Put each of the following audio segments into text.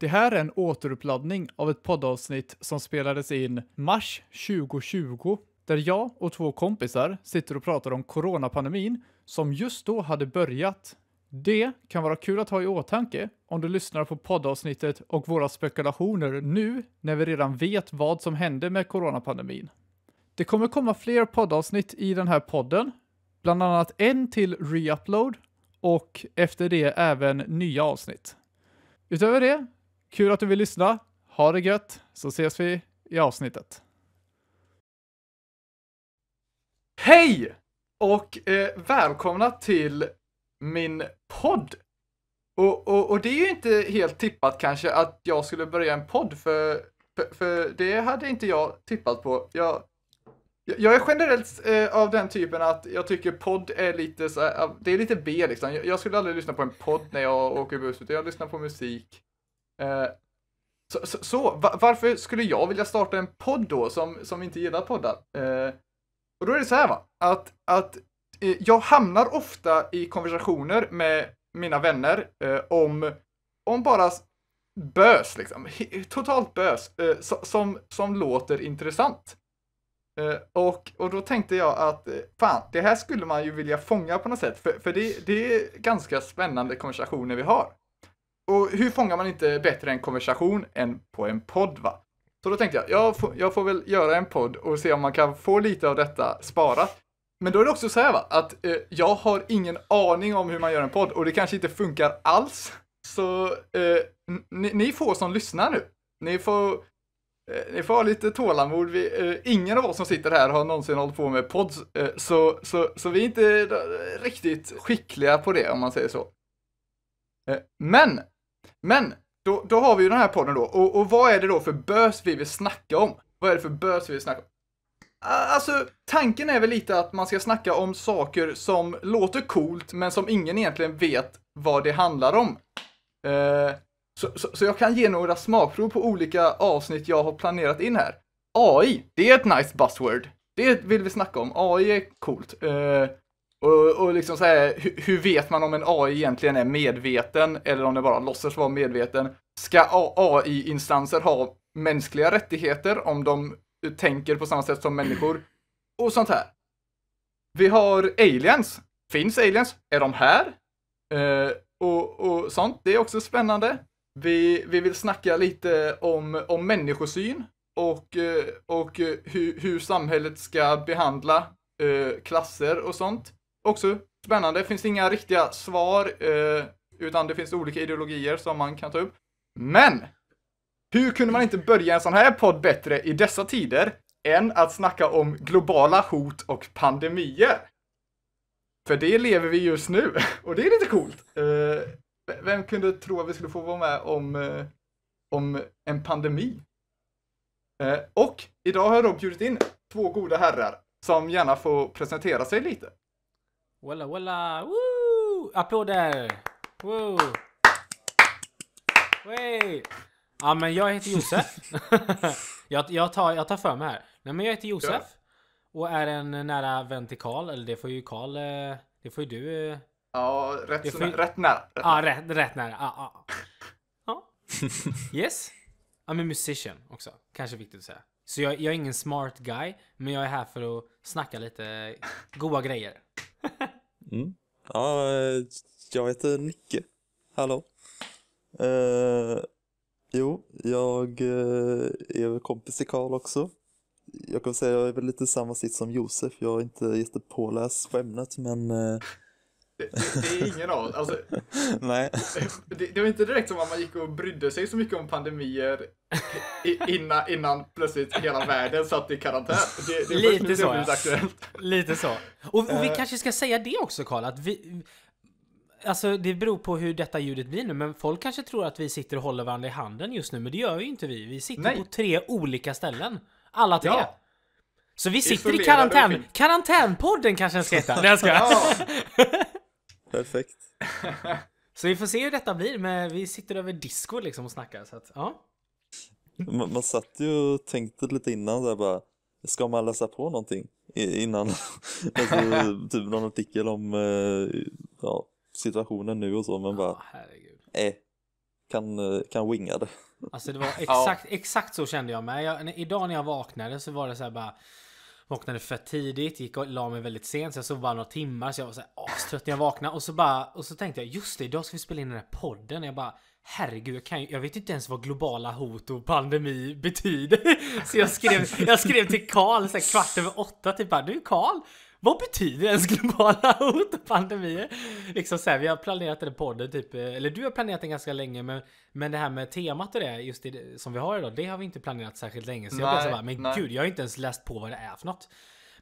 Det här är en återuppladdning av ett poddavsnitt som spelades in mars 2020 där jag och två kompisar sitter och pratar om coronapandemin som just då hade börjat. Det kan vara kul att ha i åtanke om du lyssnar på poddavsnittet och våra spekulationer nu när vi redan vet vad som hände med coronapandemin. Det kommer komma fler poddavsnitt i den här podden, bland annat en till reupload och efter det även nya avsnitt. Utöver det Kul att du vill lyssna. Ha det gött, så ses vi i avsnittet. Hej! Och eh, välkomna till min podd. Och, och, och, det är ju inte helt tippat kanske att jag skulle börja en podd för, för, för det hade inte jag tippat på. Jag, jag är generellt eh, av den typen att jag tycker podd är lite så det är lite B liksom. Jag, jag skulle aldrig lyssna på en podd när jag åker buss utan jag lyssnar på musik. Eh, så, så, så varför skulle jag vilja starta en podd då som, som inte gillar poddar? Eh, och då är det så här va, att, att eh, jag hamnar ofta i konversationer med mina vänner eh, om, om bara bös, liksom. totalt bös, eh, som, som låter intressant. Och, och då tänkte jag att fan, det här skulle man ju vilja fånga på något sätt, för, för det, det är ganska spännande konversationer vi har. Och hur fångar man inte bättre en konversation än på en podd va? Så då tänkte jag, jag får, jag får väl göra en podd och se om man kan få lite av detta sparat. Men då är det också så här va, att eh, jag har ingen aning om hur man gör en podd och det kanske inte funkar alls. Så eh, ni, ni får som lyssnar nu, ni får, eh, ni får ha lite tålamod. Vi, eh, ingen av oss som sitter här har någonsin hållit på med podd, eh, så, så, så vi är inte riktigt skickliga på det om man säger så. Eh, men, men, då, då har vi ju den här podden då. Och, och vad är det då för bös vi vill snacka om? Vad är det för bös vi vill snacka om? Alltså, tanken är väl lite att man ska snacka om saker som låter coolt, men som ingen egentligen vet vad det handlar om. Eh, så, så, så, jag kan ge några smakprov på olika avsnitt jag har planerat in här. AI, det är ett nice buzzword. Det vill vi snacka om. AI är coolt. Eh, och, och liksom så här, hur, vet man om en AI egentligen är medveten eller om den bara låtsas vara medveten? Ska AI-instanser ha mänskliga rättigheter om de tänker på samma sätt som människor? Och sånt här. Vi har aliens. Finns aliens? Är de här? Eh, och, och sånt. Det är också spännande. Vi, vi vill snacka lite om, om människosyn och, eh, och hur, hur samhället ska behandla eh, klasser och sånt också spännande. Finns inga riktiga svar, eh, utan det finns olika ideologier som man kan ta upp. Men! Hur kunde man inte börja en sån här podd bättre i dessa tider än att snacka om globala hot och pandemier? För det lever vi just nu och det är lite coolt. Eh, vem kunde tro att vi skulle få vara med om, eh, om en pandemi? och idag har jag då bjudit in två goda herrar som gärna får presentera sig lite. Walla walla! Woo! Applåder! Woo! Way! Ja men jag heter Josef. jag, jag, tar, jag tar för mig här. Nej men jag heter Josef. Ja. Och är en nära vän till Karl. Eller det får ju Karl... Eh, det får ju du... Eh, ja, rätt, ju... nära. Rätt nära. Ja, rätt, rätt nära. Ja, ja. ja. Yes. I'm a musician också. Kanske viktigt att säga. Så jag, jag, är ingen smart guy, men jag är här för att snacka lite goa grejer. mm. Ja, eh, jag heter Nicke. Hallå. Uh, jo, jag eh, är väl kompis till Karl också. Jag kan säga att jag är väl lite i samma sitt som Josef. Jag är inte jättepåläst på ämnet, men det, det, är ingen av alltså, Nej. Det, det, var inte direkt som att man gick och brydde sig så mycket om pandemier innan, innan plötsligt hela världen satt i karantän. Det, det Lite så, ja. aktuellt. Lite så. Och, och vi uh, kanske ska säga det också, Karl, att vi... Alltså det beror på hur detta ljudet blir nu, men folk kanske tror att vi sitter och håller varandra i handen just nu, men det gör ju inte vi. Vi sitter Nej. på tre olika ställen. Alla tre. Ja. Så vi sitter Isolerade i karantän. Karantänpodden kanske den ska heta. Den ska. Perfekt. så vi får se hur detta blir, men vi sitter över disco liksom och snackar. Så att, ja. man, man satt ju och tänkte lite innan där bara, ska man läsa på någonting innan? alltså, typ någon artikel om eh, ja, situationen nu och så, men bara, oh, eh, kan, eh, kan winga det. Alltså det var exakt, ja. exakt så kände jag mig. idag när jag vaknade så var det så här bara, Vaknade för tidigt, gick och la mig väldigt sent så jag sov bara några timmar så jag var så astrött när jag vaknade och så bara och så tänkte jag just det idag ska vi spela in den här podden. och Jag bara herregud, jag, kan, jag vet inte ens vad globala hot och pandemi betyder. Så jag skrev, jag skrev till Karl så kvart över åtta typ bara du Karl vad betyder ens globala hot och pandemier? Liksom så här, vi har planerat den podden typ, eh, eller du har planerat den ganska länge men, men det här med temat och det just det, som vi har idag, det har vi inte planerat särskilt länge. Så nej, jag bara, men nej. gud, jag har inte ens läst på vad det är för något.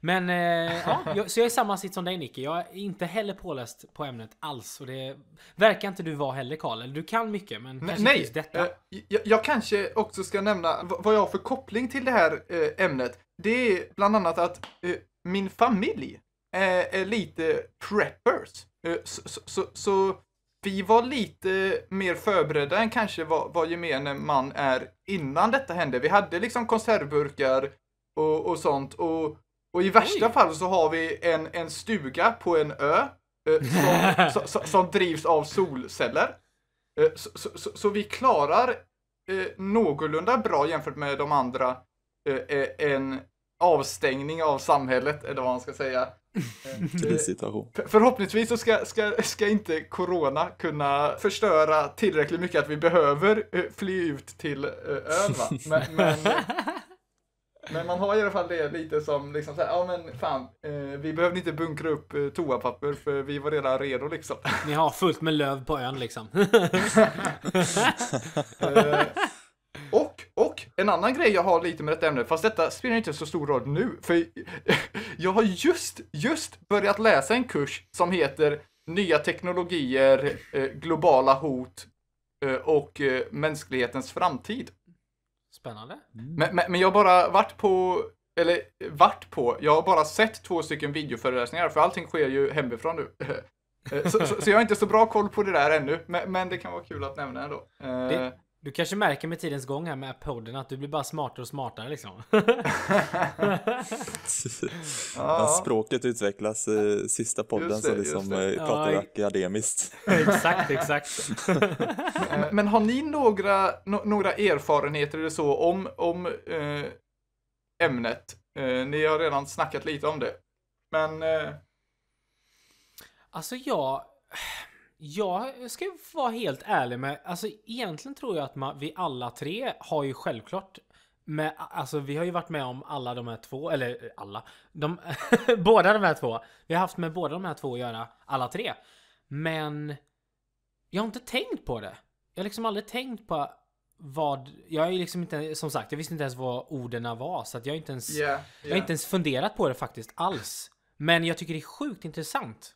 Men eh, ja, jag, så jag är samma sitt som dig Nicky. Jag är inte heller påläst på ämnet alls. Och det verkar inte du vara heller Karl. Du kan mycket men nej, kanske nej. inte just detta. Eh, jag, jag, kanske också ska nämna vad jag har för koppling till det här eh, ämnet. Det är bland annat att min familj är, är lite preppers. Så, eh, så, så, så, vi var lite mer förberedda än kanske vad, vad gemene man är innan detta hände. Vi hade liksom konservburkar och, och sånt. Och, och i värsta Oj. fall så har vi en, en stuga på en ö eh, som, som, som, drivs av solceller. Eh, så, så, så, vi klarar eh, någorlunda bra jämfört med de andra eh, eh, en, avstängning av samhället, eller vad man ska säga. Eh, förhoppningsvis så ska, ska, ska inte corona kunna förstöra tillräckligt mycket att vi behöver eh, fly ut till eh, ön va? Men, men, men, man har i alla fall det lite som liksom så här, ja men fan, vi behövde inte bunkra upp toapapper för vi var redan redo liksom. Ni har fullt med löv på ön liksom. en annan grej jag har lite med detta ämne, fast detta spelar inte så stor roll nu, för jag har just, just börjat läsa en kurs som heter Nya teknologier, eh, globala hot eh, och eh, mänsklighetens framtid. Spännande. Mm. Men, men, men jag har bara varit på, eller varit på, jag har bara sett två stycken videoföreläsningar, för allting sker ju hemifrån nu. Så, så, så, jag har inte så bra koll på det där ännu, men, men det kan vara kul att nämna ändå. Det, du kanske märker med tidens gång här med podden att du blir bara smartare och smartare liksom. ja. Språket utvecklas i sista podden det, så liksom eh, pratar ja, akademiskt. exakt, exakt. men, har ni några, några erfarenheter eller så om, om eh, ämnet? Eh, ni har redan snackat lite om det. Men... Eh... Alltså jag... Jag ska vara helt ärlig med, alltså egentligen tror jag att man, vi alla tre har ju självklart med, alltså vi har ju varit med om alla de här två, eller alla, de, båda de här två. Vi har haft med båda de här två att göra, alla tre. Men jag har inte tänkt på det. Jag har liksom aldrig tänkt på vad, jag är liksom inte, som sagt jag visste inte ens vad orden var så att jag har inte ens, yeah, yeah. Jag har inte ens funderat på det faktiskt alls. Men jag tycker det är sjukt intressant.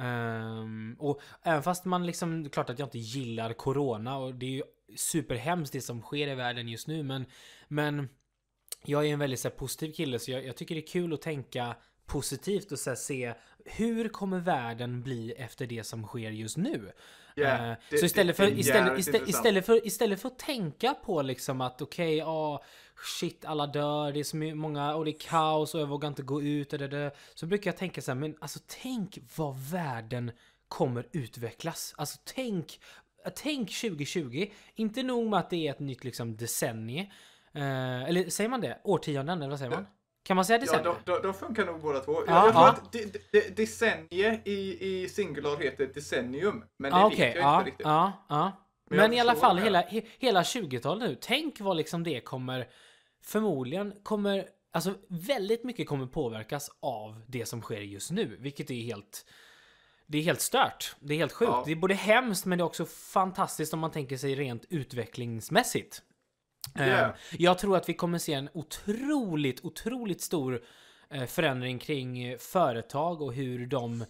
Um, och även fast man liksom, klart att jag inte gillar Corona och det är ju superhemskt det som sker i världen just nu men, men jag är en väldigt så här, positiv kille så jag, jag, tycker det är kul att tänka positivt och så här, se hur kommer världen bli efter det som sker just nu? Ehm, så istället för, att tänka på liksom att okej, okay, ah, shit alla dör, det är så många och det är kaos och jag vågar inte gå ut. Och det, Så brukar jag tänka så här, men alltså tänk vad världen kommer utvecklas. Alltså tänk, tänk 2020. Inte nog med att det är ett nytt liksom decennium. Eh, eller säger man det? Årtionden eller vad säger man? Kan man säga decennier? Ja, de då, då funkar nog båda två. Ah, jag tror ah. att de, de, decennier i, i singular heter decennium. Men det ah, vet jag inte riktigt. Men, men i alla fall hela, hela 20-talet nu. Tänk vad liksom det kommer förmodligen kommer, alltså väldigt mycket kommer påverkas av det som sker just nu, vilket är helt det är helt stört. Det är helt sjukt. Ja. Det är både hemskt men det är också fantastiskt om man tänker sig rent utvecklingsmässigt. Yeah. Jag tror att vi kommer se en otroligt, otroligt stor eh, förändring kring företag och hur de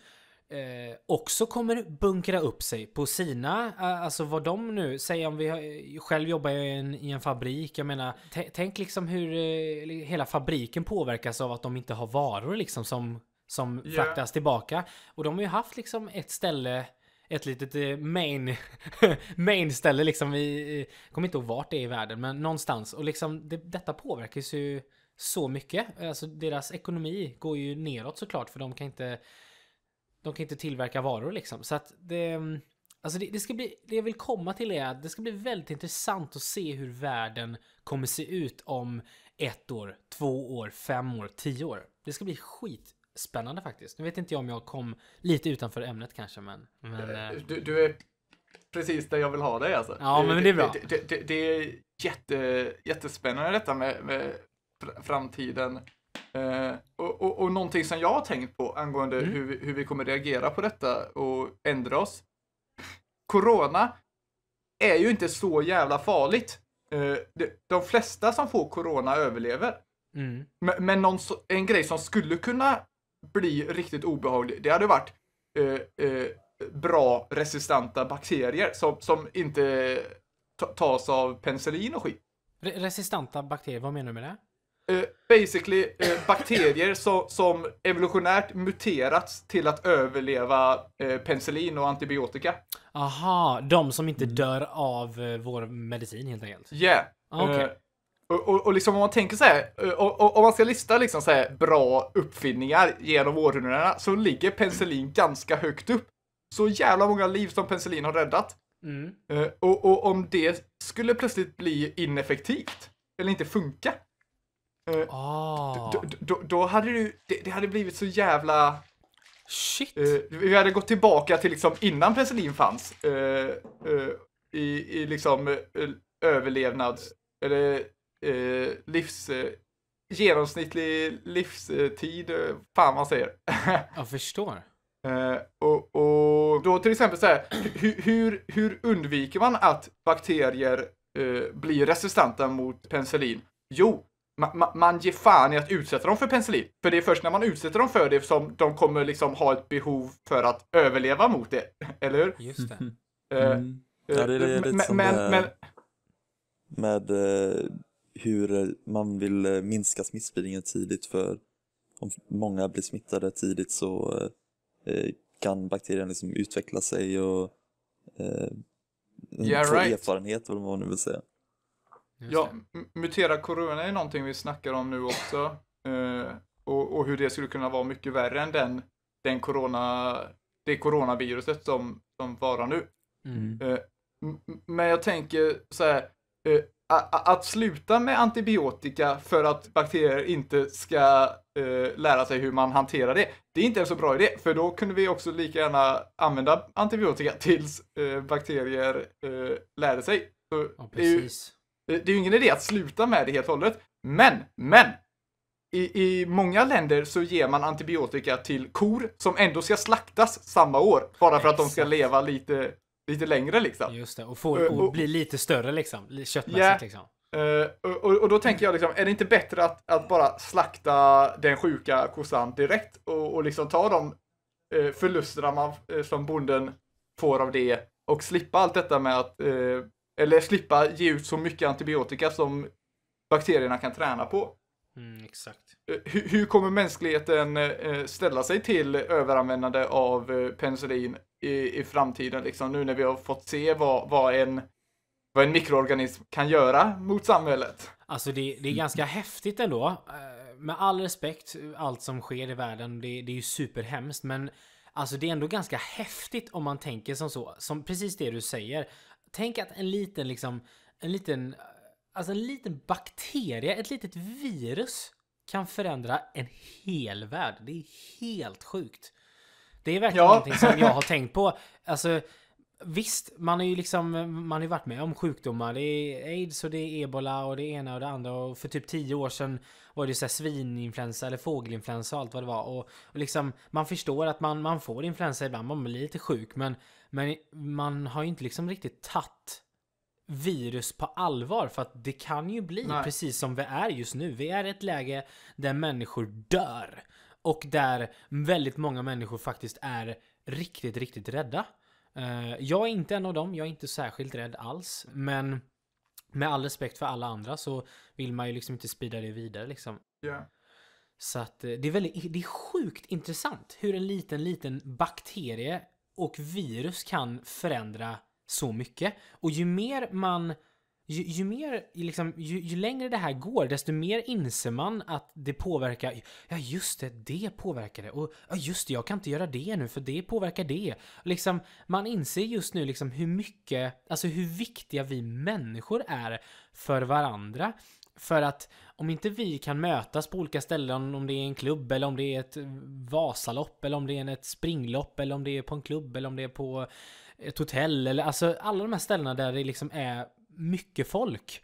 eh, också kommer bunkra upp sig på sina, eh, alltså vad de nu, säger om vi, har, själv jobbar jag i en, i en fabrik, jag menar, tänk liksom hur eh, hela fabriken påverkas av att de inte har varor liksom som, som yeah. fraktas tillbaka. Och de har ju haft liksom ett ställe ett litet eh, main, main ställe liksom i, kommer inte ihåg vart det är i världen, men någonstans. Och liksom det, detta påverkas ju så mycket. Alltså deras ekonomi går ju neråt såklart för de kan inte de kan inte tillverka varor liksom. Så att det, mm, alltså det, det, ska bli, det jag vill komma till är att det ska bli väldigt intressant att se hur världen kommer se ut om ett år, två år, fem år, tio år. Det ska bli skitspännande faktiskt. Nu vet inte jag om jag kom lite utanför ämnet kanske, men... men eh, eh, du, du är precis där jag vill ha dig alltså. Ja, men det är bra. Det, det, det, det är jätte, jättespännande detta med, med framtiden Eh, och, och, och någonting som jag har tänkt på angående mm. hur, vi, hur vi kommer reagera på detta och ändra oss. Corona är ju inte så jävla farligt. Eh, de, de flesta som får corona överlever. Mm. Men, men någon, en grej som skulle kunna bli riktigt obehaglig, det hade varit eh, eh bra resistenta bakterier som, som inte tas av penicillin och skit. Re resistenta bakterier, vad menar du med det? Eh, basically eh, bakterier som, som evolutionärt muterats till att överleva eh, penicillin och antibiotika. Aha, de som inte mm. dör av eh, vår medicin helt enkelt. Yeah. Ah, okay. Eh, och, och, och, liksom om man tänker så här, eh, och, om man ska lista liksom så här bra uppfinningar genom århundradena så ligger penicillin ganska högt upp. Så jävla många liv som penicillin har räddat. Mm. Och, och om det skulle plötsligt bli ineffektivt, eller inte funka, Eh, oh. Ah. då, då, då, hade du, det, det, hade blivit så jävla... Shit! Eh, vi hade gått tillbaka till liksom innan penicillin fanns. Eh, eh i, I liksom eh, överlevnads... Eller eh, livs... genomsnittlig livstid, fan man säger. Jag förstår. Uh, och, och, då till exempel så här, hur, hur, hur undviker man att bakterier uh, blir resistenta mot penicillin? Jo, Ma ma man ger fan i att utsätta dem för penicillin. För det är först när man utsätter dem för det som de kommer liksom ha ett behov för att överleva mot det. Eller hur? Just det. Eh, mm. Uh, Ja, det är lite men, som men, med, men... med uh, hur man vill minska smittspridningen tidigt för om många blir smittade tidigt så kan bakterien liksom utveckla sig och eh, yeah, få right. erfarenhet, vad man nu vill säga ja, mutera corona är någonting vi snackar om nu också. Eh, och, och, hur det skulle kunna vara mycket värre än den, den corona, det coronaviruset som, som varar nu. Mm. Eh, men jag tänker så här, eh, att sluta med antibiotika för att bakterier inte ska eh, lära sig hur man hanterar det, det är inte en så bra idé, för då kunde vi också lika gärna använda antibiotika tills eh, bakterier eh, lärde sig. Så ja, precis. Eh, det är ju ingen idé att sluta med det helt och hållet. Men, men! I, I många länder så ger man antibiotika till kor som ändå ska slaktas samma år. Bara för att de ska leva lite, lite längre liksom. Just det, och, får, eh, och, och bli lite större liksom. Köttmässigt yeah. liksom. Uh, och, och, då tänker jag liksom, är det inte bättre att, att bara slakta den sjuka kossan direkt och, och liksom ta de uh, förlusterna man, uh, som bonden får av det och slippa allt detta med att eller slippa ge ut så mycket antibiotika som bakterierna kan träna på. Mm, exakt. Eh, hur, hur, kommer mänskligheten eh, ställa sig till överanvändande av eh, penicillin i, i framtiden? Liksom, nu när vi har fått se vad, vad, en, vad en mikroorganism kan göra mot samhället. Alltså det, det är mm. ganska mm. häftigt ändå. Med all respekt, allt som sker i världen, det, det är ju superhemskt. Men Alltså det är ändå ganska häftigt om man tänker som så, som precis det du säger tänk att en liten, liksom, en liten, alltså en liten bakterie, ett litet virus kan förändra en hel värld. Det är helt sjukt. Det är verkligen ja. någonting som jag har tänkt på. Alltså, visst, man har ju liksom, man har ju varit med om sjukdomar. Det är aids och det är ebola och det ena och det andra. Och för typ tio år sedan var det ju såhär svininfluensa eller fågelinfluensa och allt vad det var. Och, och liksom, man förstår att man, man får influensa ibland, man blir lite sjuk. Men men man har ju inte liksom riktigt tagit virus på allvar för att det kan ju bli Nej. precis som vi är just nu. Vi är i ett läge där människor dör och där väldigt många människor faktiskt är riktigt, riktigt rädda. Eh, jag är inte en av dem, jag är inte särskilt rädd alls, men med all respekt för alla andra så vill man ju liksom inte sprida det vidare liksom. Yeah. Så att eh, det är väldigt, det är sjukt intressant hur en liten, liten bakterie och virus kan förändra så mycket. Och ju mer man ju, ju, mer, liksom, ju, ju, längre det här går, desto mer inser man att det påverkar. Ja, just det, det påverkar det. Och ja, just det, jag kan inte göra det nu för det påverkar det. Liksom, man inser just nu liksom hur mycket, alltså hur viktiga vi människor är för varandra. För att om inte vi kan mötas på olika ställen, om det är en klubb eller om det är ett Vasalopp eller om det är ett springlopp eller om det är på en klubb eller om det är på ett hotell eller alltså alla de här ställena där det liksom är mycket folk.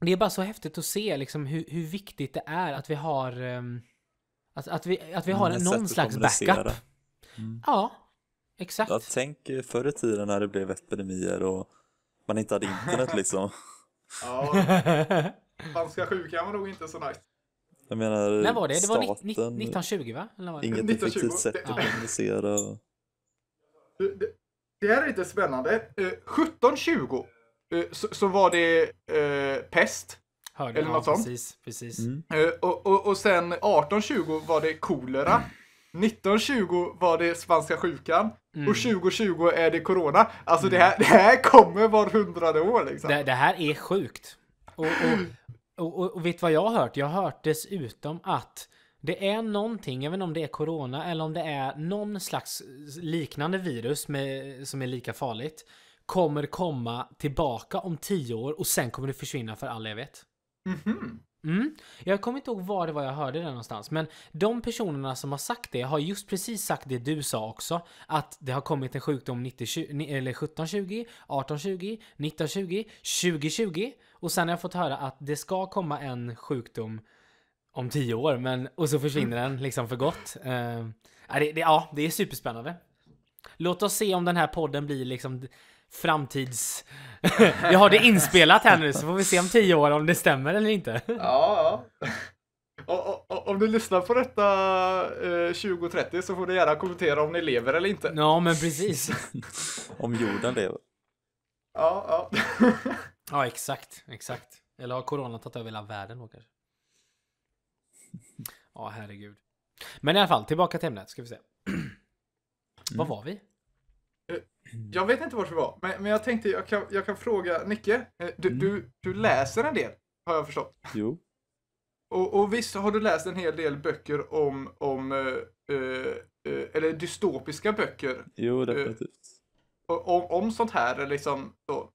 Det är bara så häftigt att se liksom hur, hur viktigt det är att vi har um, att, att, vi, att vi mm, har någon slags backup. Mm. Ja, exakt. Jag tänk förr i tiden när det blev epidemier och man inte hade internet liksom. Ja, spanska sjukan var nog inte så nice. Jag menar, När var det? Det var 1920 va? Eller var det? Inget 1920. effektivt sätt att kommunicera. Och... Det, det, det här är lite spännande. 1720 eh, eh, så, så var det eh, pest. Hörde, eller något ja, sånt. Precis, precis. Mm. Eh, och, och, och sen 1820 var det kolera. Mm. 1920 var det spanska sjukan mm. och 2020 är det corona. Alltså mm. det, här, det här kommer var hundrade år liksom. Det, det här är sjukt. Och, och, och, och, vet du vad jag har hört? Jag har hört dessutom att det är någonting, även om det är corona eller om det är någon slags liknande virus med, som är lika farligt, kommer komma tillbaka om tio år och sen kommer det försvinna för all evighet. Mm -hmm. Mm. Jag kommer inte ihåg var det var jag hörde det någonstans, men de personerna som har sagt det har just precis sagt det du sa också, att det har kommit en sjukdom 90, 20, eller 1720, 1820, 1920, 2020 och sen har jag fått höra att det ska komma en sjukdom om tio år, men och så försvinner mm. den liksom för gott. Uh, det, det, ja, det är superspännande. Låt oss se om den här podden blir liksom framtids... jag har det inspelat här nu så får vi se om tio år om det stämmer eller inte. ja, ja. om du lyssnar på detta 2030 eh, så får du gärna kommentera om ni lever eller inte. Ja, men precis. om jorden lever. Ja, ja. ja, exakt, exakt. Eller har corona tagit över hela världen då kanske? Ja, herregud. Men i alla fall, tillbaka till ämnet ska vi se. Mm. Vad var vi? Mm. jag vet inte vart vi var, men, men jag tänkte jag kan, jag kan fråga Nicke. Eh, du, mm. du, du läser en del, har jag förstått. Jo. Och, och visst har du läst en hel del böcker om, om eh, eh, eh eller dystopiska böcker. Jo, eh, definitivt. Eh, om, om sånt här, liksom så.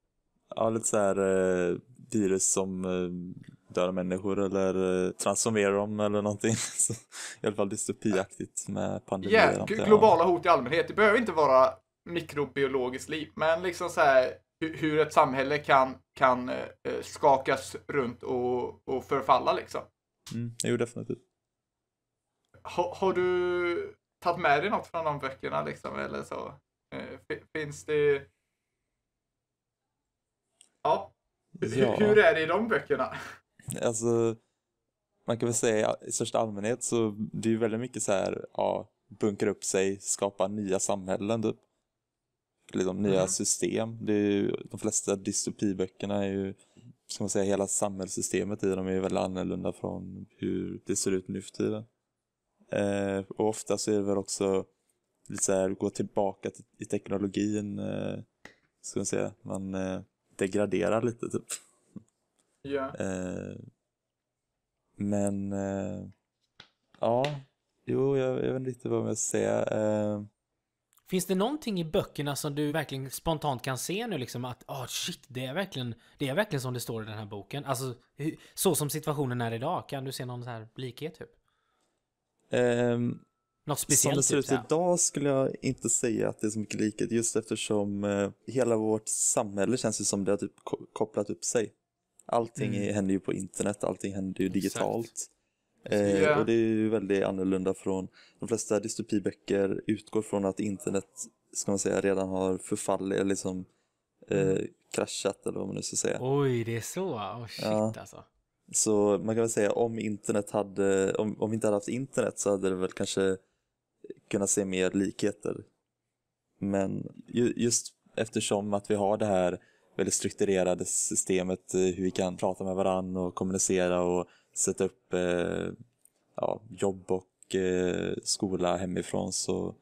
Ja, lite så här virus som eh, dödar människor eller eh, transformerar dem eller någonting. I alla fall dystopiaktigt med pandemier. Yeah, globala hot i allmänhet. Det behöver inte vara mikrobiologiskt liv, men liksom så här hur ett samhälle kan, kan eh, skakas runt och, och förfalla liksom. Mm, jo, definitivt. Ha, har du tagit med dig något från de böckerna liksom, eller så? Eh, finns det... Ja. ja. Hur är det i de böckerna? Alltså, man kan väl säga i största allmänhet så det är väldigt mycket så här, ja, bunkra upp sig, skapa nya samhällen typ liksom, nya mm. system. Det är ju, de flesta dystopiböckerna är ju, ska man säga, hela samhällssystemet i dem är ju väldigt annorlunda från hur det ser ut nu för tiden. Eh, och ofta så är det väl också lite så här, gå tillbaka till, i teknologin, eh, ska man säga, man eh, degraderar lite typ. Ja. Eh, men, eh, ja, jo, jag, jag vet inte vad jag ska säga. Eh, Finns det någonting i böckerna som du verkligen spontant kan se nu liksom att ja, oh, shit, det är, verkligen, det är verkligen som det står i den här boken? Alltså så som situationen är idag, kan du se någon så här likhet typ? Um, Något speciellt? Som det ser typ, ut typ, idag skulle jag inte säga att det är så mycket likhet just eftersom eh, hela vårt samhälle känns ju som det har typ kopplat upp sig. Allting mm. händer ju på internet, allting händer ju digitalt. Exakt. Yeah. och det är ju väldigt annorlunda från de flesta dystopiböcker utgår från att internet ska man säga redan har förfallit eller liksom eh, mm. kraschat eller vad man nu ska säga. Oj, det är så? Oh, shit ja. alltså. Så man kan väl säga om internet hade, om, om vi inte hade haft internet så hade det väl kanske kunnat se mer likheter. Men ju, just eftersom att vi har det här väldigt strukturerade systemet eh, hur vi kan prata med varandra och kommunicera och sätta upp eh, ja, jobb och eh, skola hemifrån så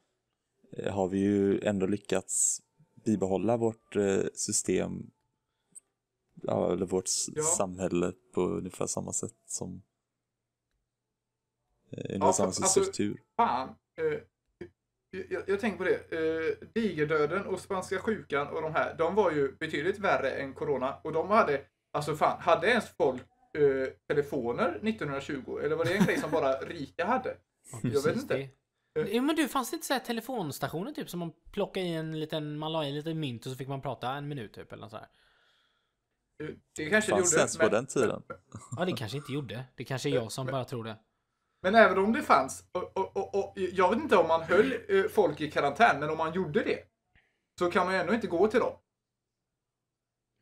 eh, har vi ju ändå lyckats bibehålla vårt eh, system ja, eller vårt ja. samhälle på ungefär samma sätt som eh, ja, samma alltså, struktur. Fan, eh, jag, jag tänker på det. Eh, digerdöden och spanska sjukan och de här, de var ju betydligt värre än corona och de hade, alltså fan, hade ens folk Eh, telefoner 1920? Eller var det en grej som bara rika hade? Jag vet inte. Det. Eh. Jo men du, fanns det inte så här telefonstationer typ som man plockade i en liten, man la i lite mynt och så fick man prata en minut typ eller något så här? Eh, det kanske det fanns gjorde. Fanns på men... den tiden? Ja det kanske inte gjorde. Det kanske är jag som men, bara tror det. Men även om det fanns, och, och, och, och, jag vet inte om man höll folk i karantän, men om man gjorde det. Så kan man ju ändå inte gå till dem.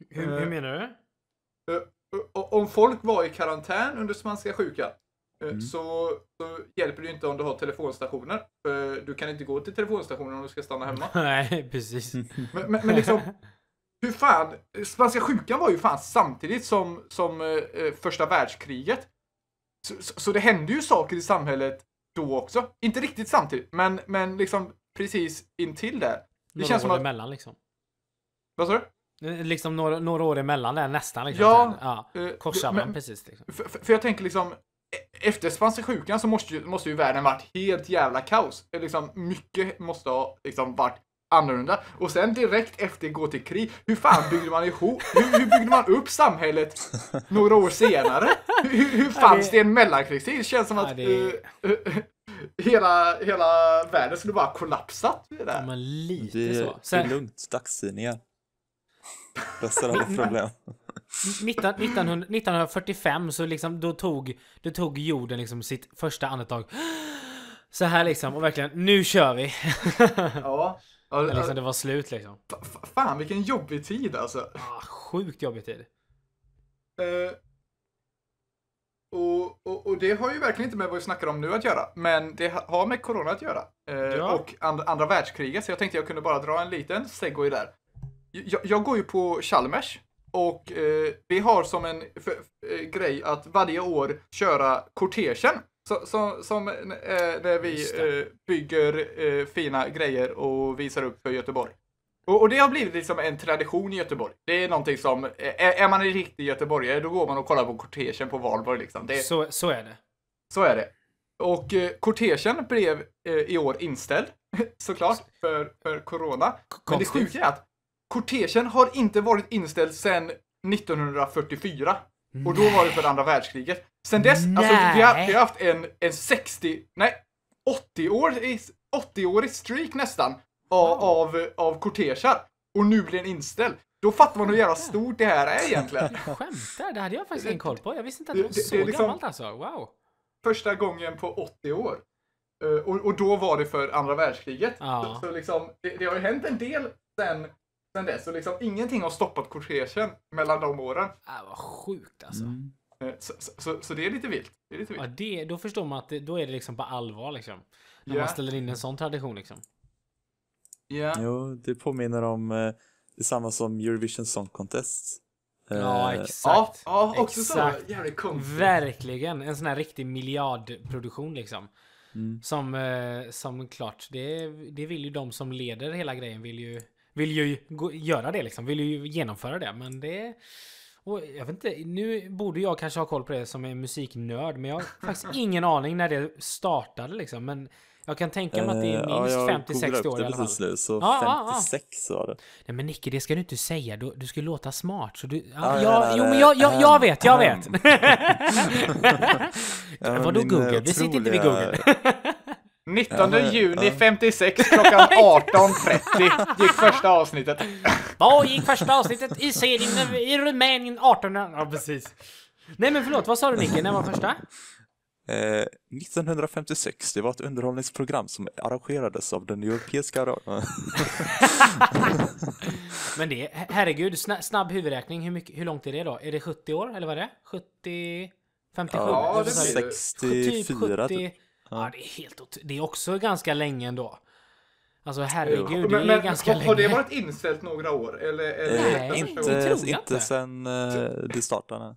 Hur, hur menar du? om folk var i karantän under spanska sjukan mm. så, så, hjälper det ju inte om du har telefonstationer. Du kan inte gå till telefonstationen om du ska stanna hemma. Nej, precis. Men, men, men liksom, hur fan, spanska sjukan var ju fan samtidigt som, som första världskriget. Så, så, så det hände ju saker i samhället då också. Inte riktigt samtidigt, men, men liksom precis intill där. Det Några känns som att... emellan liksom. Vad sa du? Liksom några, några år emellan där nästan. Liksom. Ja, ja. Eh, korsar man precis. Liksom. För, för, jag tänker liksom, e, efter spanska sjukan så måste ju, måste ju världen varit helt jävla kaos. Eh, liksom, mycket måste ha liksom, varit annorlunda. Och sen direkt efter gå till krig, hur fan byggde man ihop, hur, hur byggde man upp samhället några år senare? Hur, hur fanns det... det en mellankrigstid? Det känns som att det... uh, hela, hela världen skulle bara kollapsat. Det där. Ja, men lite det, så. Sen... Det är lugnt, dagstidningar. Löser alla problem. 19, 1945 så liksom, då tog, då tog jorden liksom sitt första andetag. Så här liksom och verkligen, nu kör vi! ja. Men liksom, det var slut liksom. Fan vilken jobbig tid alltså. Ah, sjukt jobbig tid. Uh, och, och, och, det har ju verkligen inte med vad vi snackar om nu att göra, men det har med corona att göra. Uh, ja. Och and, andra världskriget, så jag tänkte jag kunde bara dra en liten segway där jag, jag går ju på Chalmers och eh, vi har som en eh, grej att varje år köra kortegen. Så, som, som eh, när vi eh, bygger eh, fina grejer och visar upp för Göteborg. Och, och, det har blivit liksom en tradition i Göteborg. Det är någonting som, eh, är, är man en riktig göteborgare då går man och kollar på kortegen på valborg liksom. Det, så, så är det. Så är det. Och eh, kortegen blev i år inställd, såklart, för, för corona. Men det sjuka är att kortegen har inte varit inställd sedan 1944. Och då var det för andra världskriget. Sen dess, nej. alltså vi har, vi har haft en, en 60, nej, 80-årig 80 streak nästan av, wow. av, av korteger. Och nu blir den inställd. Då fattar man hur jävla stort det här är egentligen. skämtar? Det hade jag faktiskt ingen koll på. Jag visste inte att det var så det, det liksom gammalt alltså. Wow. Första gången på 80 år. Eh, och, och då var det för andra världskriget. Ja. Så, så liksom, det, det har ju hänt en del sen sen dess. Så liksom ingenting har stoppat kortegen mellan de åren. Äh, vad sjukt alltså. Mm. Eh, så, så, så, det är lite vilt. Det är lite vilt. Ja, det, då förstår man att det, då är det liksom på allvar liksom. När yeah. man ställer in en sån tradition liksom. Ja. Yeah. Jo, det påminner om eh, detsamma som Eurovision Song Contest. Ja, eh, exakt. Ja, ja också exakt. så. Jävligt konstigt. Verkligen. En sån här riktig miljardproduktion liksom. Mm. Som, eh, som klart, det, det vill ju de som leder hela grejen vill ju vill ju göra det liksom, vill ju genomföra det. Men det... Och jag vet inte, nu borde jag kanske ha koll på det som är musiknörd, men jag har faktiskt ingen aning när det startade liksom. Men jag kan tänka mig att det är eh, minst 50-60 år i alla fall. Ja, jag googlade upp det precis Nu, så ja, 56 ja, ja. var det. Nej men Nicke, det ska du inte säga. Du, du ska låta smart. Så du, ja, ah, jag, jo men jag, jag, jag vet, jag vet. Vadå eh, Google? Vi sitter inte vid Google. 19 ja, juni ja. 56 klockan 18.30 gick första avsnittet. Vad gick första avsnittet i serien i Rumänien 18... Ja, precis. Nej men förlåt, vad sa du Nicke, när var första? Eh, 1956, det var ett underhållningsprogram som arrangerades av den europeiska men det, herregud, snabb huvudräkning, hur, mycket, hur långt är det då? Är det 70 år eller vad är det? 70... 57? Ja, det 64 typ 70, typ Ja, det är helt otroligt. Det är också ganska länge ändå. Alltså herregud, det är men, ganska har, länge. Har det varit inställt några år? Eller, eller Nej, inte, tror jag inte. Inte sen uh, det startade.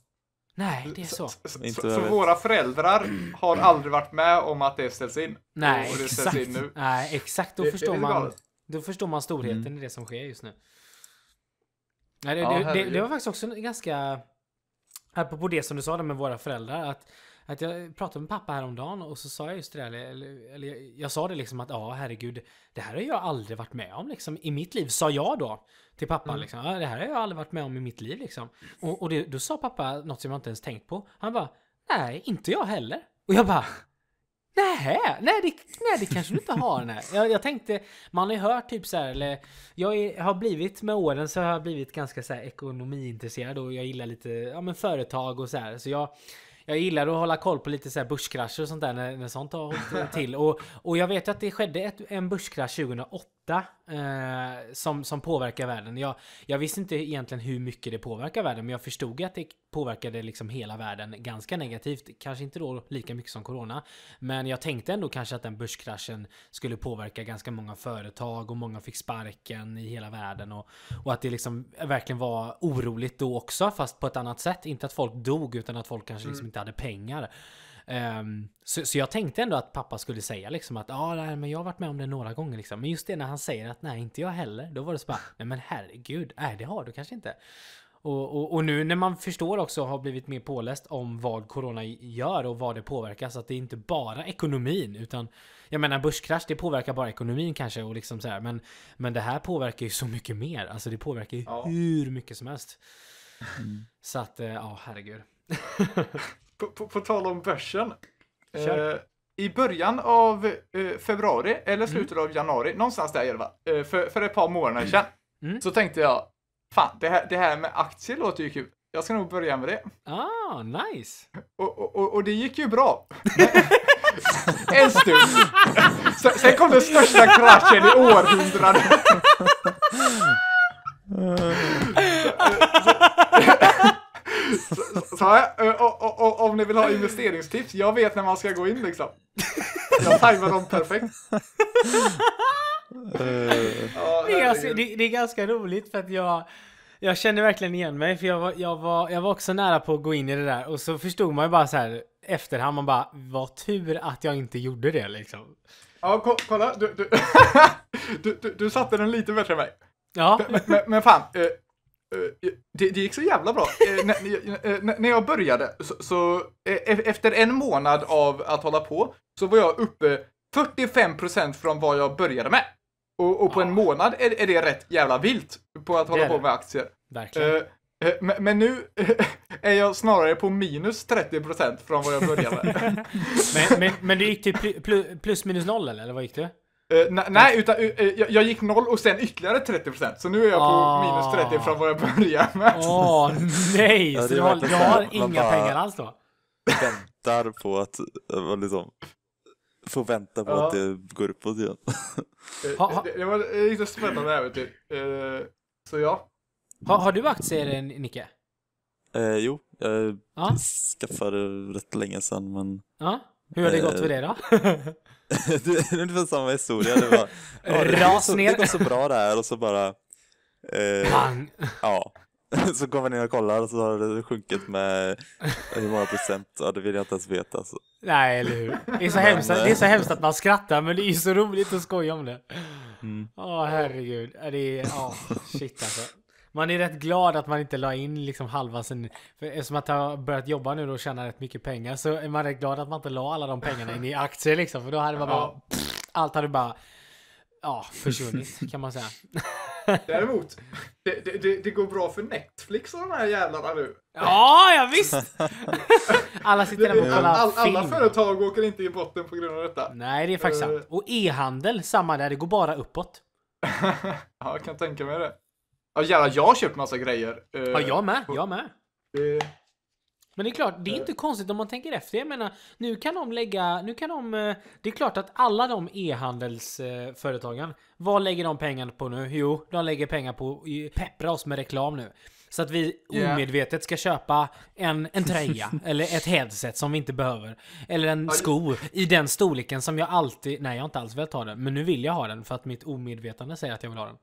Nej, det är så. Så, så, så, så våra föräldrar har aldrig varit med om att det ställs in? Nej, och exakt. In Nej, exakt. Då, det, förstår man, då förstår man storheten mm. i det som sker just nu. Nej, det, ja, det, det, var faktiskt också ganska... Apropå det som du sa där med våra föräldrar, att att jag pratade med pappa häromdagen och så sa jag just det där, eller, eller jag sa det liksom att ja herregud, det här har jag aldrig varit med om liksom i mitt liv, sa jag då till pappa mm. liksom. Ja, det här har jag aldrig varit med om i mitt liv liksom. Och, och det, då sa pappa något som jag inte ens tänkt på. Han bara, nej, inte jag heller. Och jag bara, Nej, nej det, nej det kanske du inte har. Nej. Jag, jag tänkte, man har ju hört typ så här, eller jag är, har blivit med åren så har jag blivit ganska så här ekonomiintresserad och jag gillar lite, ja men företag och så här. Så jag, jag gillar att hålla koll på lite så här börskrascher och sånt där när, när sånt har hållit till. Och, och jag vet att det skedde ett, en börskrasch 2008 data eh, som, som påverkar världen. Jag, jag visste inte egentligen hur mycket det påverkar världen, men jag förstod att det påverkade liksom hela världen ganska negativt. Kanske inte då lika mycket som corona, men jag tänkte ändå kanske att den börskraschen skulle påverka ganska många företag och många fick sparken i hela världen och, och att det liksom verkligen var oroligt då också, fast på ett annat sätt. Inte att folk dog, utan att folk kanske liksom mm. inte hade pengar. Ehm, så, så, jag tänkte ändå att pappa skulle säga liksom att ah, nej, men jag har varit med om det några gånger liksom. Men just det när han säger att nej, inte jag heller. Då var det så bara, nej men herregud, nej det har du kanske inte. Och, och, och, nu när man förstår också har blivit mer påläst om vad Corona gör och vad det påverkar så att det är inte bara ekonomin utan Jag menar börskrasch det påverkar bara ekonomin kanske och liksom så här, men Men det här påverkar ju så mycket mer alltså det påverkar ju ja. hur mycket som helst mm. Så att eh, ja herregud på, på, på tal om börsen. Eh, I början av eh, februari, eller mm. slutet mm. av januari, någonstans där i eh, för, för ett par månader sedan, mm. mm. så tänkte jag, fan, det här, det här med aktier låter ju kul. Jag ska nog börja med det. Ah, nice! Och, och, och, det gick ju bra. en stund. Sen, kom den största kraschen i århundraden. Eh, så, så och, och, och, om ni vill ha investeringstips, jag vet när man ska gå in liksom. Jag tajmar dem perfekt. Eh. ja, det, är ganska, det, det, är ganska, roligt för att jag, jag kände verkligen igen mig för jag var, jag, var, jag var också nära på att gå in i det där och så förstod man ju bara så här efterhand, man bara vad tur att jag inte gjorde det liksom. Ja, kolla, du du, du, du, du, satte den lite bättre än mig. Ja. Men, men, men fan, eh, Eh, det, det, gick så jävla bra. Eh, eh, när, jag började, så, så e-, efter en månad av att hålla på, så var jag uppe 45% från vad jag började med. Och, och på ja. en ah. månad är, är, det rätt jävla vilt på att hålla på med aktier. Verkligen. men, men, nu är jag snarare på minus 30% från vad jag började men, men, men, det gick till plus minus noll eller? eller vad gick det? Uh, nej, utan uh, jag, jag, gick noll och sen ytterligare 30%, så nu är jag på ah. minus 30 från vad jag började med. Åh ah, oh, nej, ja, så du har, du har inga pengar alls då? Väntar på att, liksom, får vänta på ja. att det går uppåt igen. det, det, det var lite spännande äventyr. Uh, så ja. Ha, har du aktier, Nicke? Eh, jo, jag ah? skaffade rätt länge sedan men... Ja? Hur har det eh, gått för dig då? det är ungefär samma historia. Det var, ja, det, Ras så, Det går så bra det här och så bara... Eh, Pang! Ja. Så går man in och kollar och så har det sjunkit med eh, hur många procent, ja, det vill jag inte ens veta. Alltså. Nej, eller hur? Det är, så men, hemskt, det är så eh, hemskt att man skrattar men det är så roligt att skoja om det. Mm. Åh, mm. oh, herregud. Det är, oh, shit alltså man är rätt glad att man inte la in liksom halva sin... För eftersom att jag har börjat jobba nu och tjänar rätt mycket pengar så är man rätt glad att man inte la alla de pengarna in i aktier liksom. För då hade man bara... Ja. Pff, allt hade bara... Ja, försvunnit kan man säga. Däremot, det, det, det, går bra för Netflix och de här jävlarna nu. Ja, ja visst! alla sitter där på alla all, Alla företag åker inte i botten på grund av detta. Nej, det är faktiskt uh, sant. Och e-handel, samma där. Det går bara uppåt. ja, jag kan tänka mig det. Ja jävlar, jag har köpt massa grejer. Eh, ja, jag med. Jag med. Men det är klart, det är eh. inte konstigt om man tänker efter. Jag menar, nu kan de lägga... Nu kan de, eh, det är klart att alla de e-handelsföretagen, vad lägger de pengarna på nu? Jo, de lägger pengar på att peppra oss med reklam nu. Så att vi omedvetet ska köpa en, en tröja eller ett headset som vi inte behöver. Eller en sko i den storleken som jag alltid... Nej, jag har inte alls velat ha den. Men nu vill jag ha den för att mitt omedvetande säger att jag vill ha den.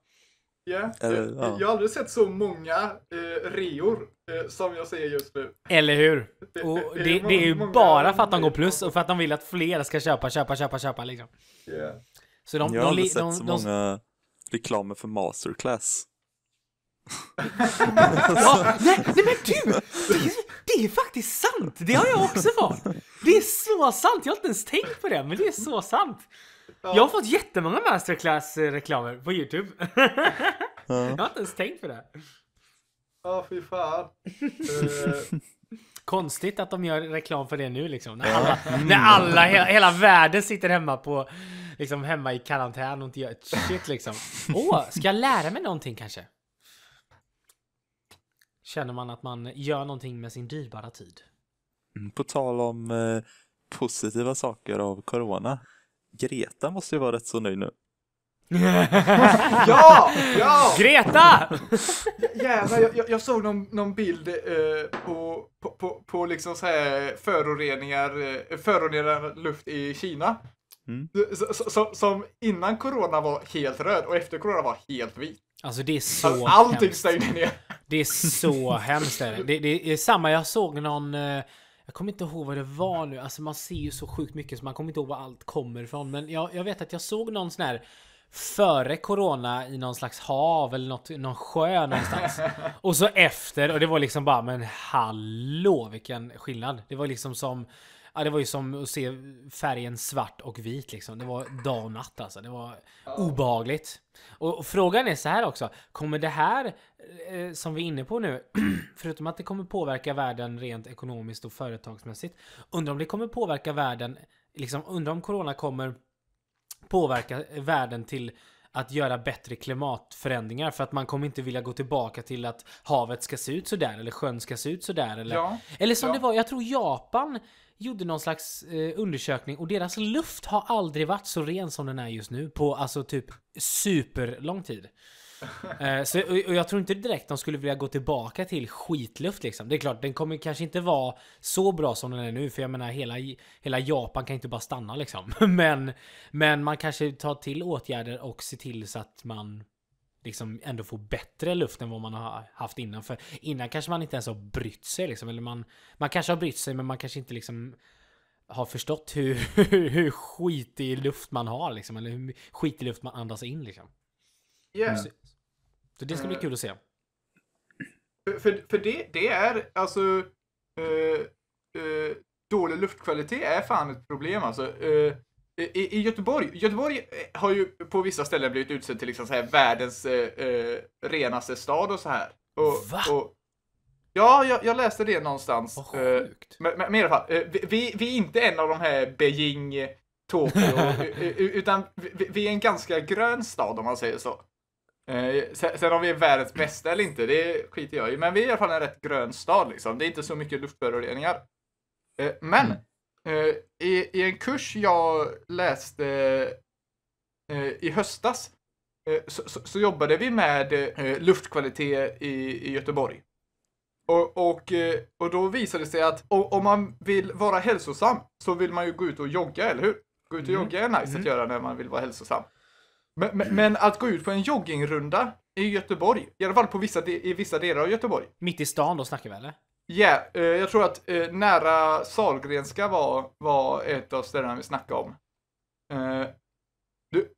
Yeah. Eller, eh, ja. Jag har aldrig sett så många eh, reor eh, som jag ser just nu. Eller hur? Och det, det, det, är ju bara för att de går plus och för att de vill att fler ska köpa, köpa, köpa, köpa liksom. Yeah. Så de, jag har aldrig sett så många reklamer för masterclass. ja, nej, nej men du! Det, det är faktiskt sant! Det har jag också fått! Det är så sant! Jag har inte ens tänkt på det, men det är så sant! Ja. Jag har fått jättemånga masterclass-reklamer på Youtube. Ja. Jag har inte ens tänkt på det. Ja, fy fan. Eh, konstigt att de gör reklam för det nu liksom. När alla, mm. när alla hela, hela, världen sitter hemma på liksom hemma i karantän och inte gör ett shit liksom. Åh, oh, ska jag lära mig någonting kanske? Känner man att man gör någonting med sin dyrbara tid. Mm, på tal om eh, positiva saker av corona. Greta måste ju vara rätt så nöjd nu. ja! ja! Greta! Jävlar, jag, jag, såg någon, någon bild eh, på, på, på, på, liksom så här föroreningar, eh, förorenad luft i Kina. Mm. Eh, så, så, som innan corona var helt röd och efter corona var helt vit. Alltså det är så alltså, Allting stängde ner. Det är så hemskt. Det, det är samma, jag såg någon eh, jag kommer inte ihåg vad det var nu. Alltså man ser ju så sjukt mycket så man kommer inte ihåg var allt kommer ifrån. Men jag, jag vet att jag såg någon sån här före corona i någon slags hav eller något, någon sjö någonstans. och så efter och det var liksom bara men hallå vilken skillnad. Det var liksom som Ja, det var ju som att se färgen svart och vit liksom. Det var dag och natt alltså. Det var obehagligt. Och, och frågan är så här också. Kommer det här eh, som vi är inne på nu, förutom att det kommer påverka världen rent ekonomiskt och företagsmässigt, undrar om det kommer påverka världen, liksom undrar om corona kommer påverka världen till att göra bättre klimatförändringar för att man kommer inte vilja gå tillbaka till att havet ska se ut sådär eller sjön ska se ut sådär. Eller, ja, eller som ja. det var, jag tror Japan gjorde någon slags eh, undersökning och deras luft har aldrig varit så ren som den är just nu på alltså typ superlång tid. Eh, så, och jag tror inte direkt de skulle vilja gå tillbaka till skitluft liksom. Det är klart, den kommer kanske inte vara så bra som den är nu, för jag menar hela, hela Japan kan inte bara stanna liksom. Men, men man kanske tar till åtgärder och ser till så att man liksom ändå får bättre luft än vad man har haft innan. För innan kanske man inte ens har brytt sig liksom. Eller man, man kanske har brytt sig men man kanske inte liksom har förstått hur, hur skitig luft man har liksom. Eller hur skitig luft man andas in liksom. Yeah. Så det ska bli eh. kul att se. För, för det, det är alltså... Uh, uh, dålig luftkvalitet är fan ett problem alltså. Uh, i, I Göteborg, Göteborg har ju på vissa ställen blivit utsedd till liksom så här världens renaste stad och så här. Och, Va? Och, ja, jag, jag, läste det någonstans. Vad sjukt. men, men, men i alla fall, vi, vi är inte en av de här Beijing, Tokyo, utan vi, vi är en ganska grön stad om man säger så. Eh, sen, om vi är världens bästa eller inte, det skiter jag i. Men vi är i alla fall en rätt grön stad. Liksom. Det är inte så mycket luftföroreningar. Eh, men mm. eh, i, i en kurs jag läste i höstas så, så, så jobbade vi med luftkvalitet i, i Göteborg. Och, och, och då visade det sig att om man vill vara hälsosam så vill man ju gå ut och jogga, eller hur? Gå ut och mm. jogga är nice mm. att göra när man vill vara hälsosam. Men, men, men att gå ut på en joggingrunda i Göteborg, i alla fall på vissa, i vissa delar av Göteborg. Mitt i stan då snackar vi eller? Ja, eh, jag tror att eh, nära Salgrenska var, var ett av ställena vi snackade om. Eh, du,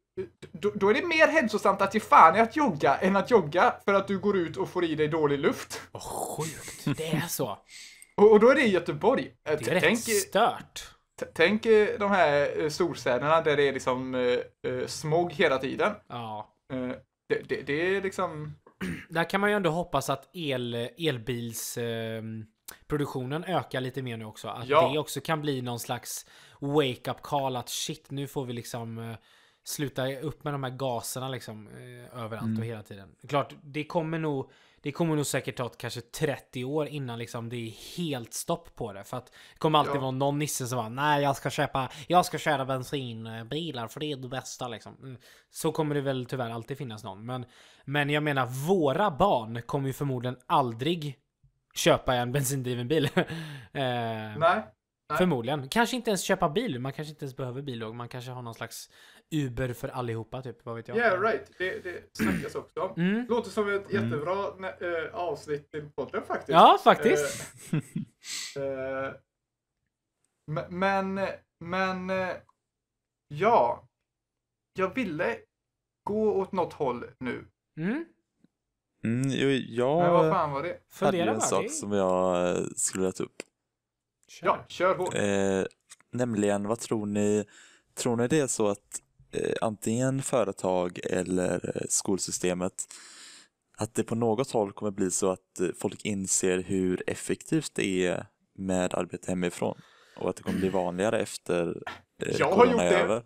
då, då är det mer hälsosamt att ge fan i att jogga än att jogga för att du går ut och får i dig dålig luft. Vad sjukt. Det är så. Och, och då är det i Göteborg. Eh, det är rätt stört. Tänk eh, de här eh, storstäderna där det är liksom uh, smog hela tiden. Ja. Uh, det, det, det, är liksom... Där kan man ju ändå hoppas att el, elbils... Uh ökar lite mer nu också. Att ja. det också kan bli någon slags wake-up call att shit nu får vi liksom sluta upp med de här gaserna liksom överallt mm. och hela tiden. Klart, det kommer nog det kommer nog säkert ta kanske 30 år innan liksom det är helt stopp på det. För att det kommer alltid ja. vara någon nisse som bara nej jag ska köpa, jag ska köra bensinbilar för det är det bästa liksom. Mm. Så kommer det väl tyvärr alltid finnas någon. Men, men jag menar våra barn kommer ju förmodligen aldrig köpa en bensindriven bil. eh, nej. nej. Förmodligen. Kanske inte ens köpa bil. Man kanske inte ens behöver bil. Och man kanske har någon slags Uber för allihopa typ, vad vet jag. Yeah right, det, det snackas också om. Mm. Låter som ett mm. jättebra mm. äh, avsnitt i podden faktiskt. Ja, faktiskt. Äh, äh, men, men, ja. Jag ville gå åt något håll nu. Mm. Mm, jag men vad fan var det? hade ju en sak det? som jag skulle ta upp. Kör. Ja, kör hårt. Eh, nämligen, vad tror ni? Tror ni det är så att Eh, antingen företag eller eh, skolsystemet att det på något håll kommer bli så att eh, folk inser hur effektivt det är med arbete hemifrån och att det kommer bli vanligare efter Jag har gjort det. Över.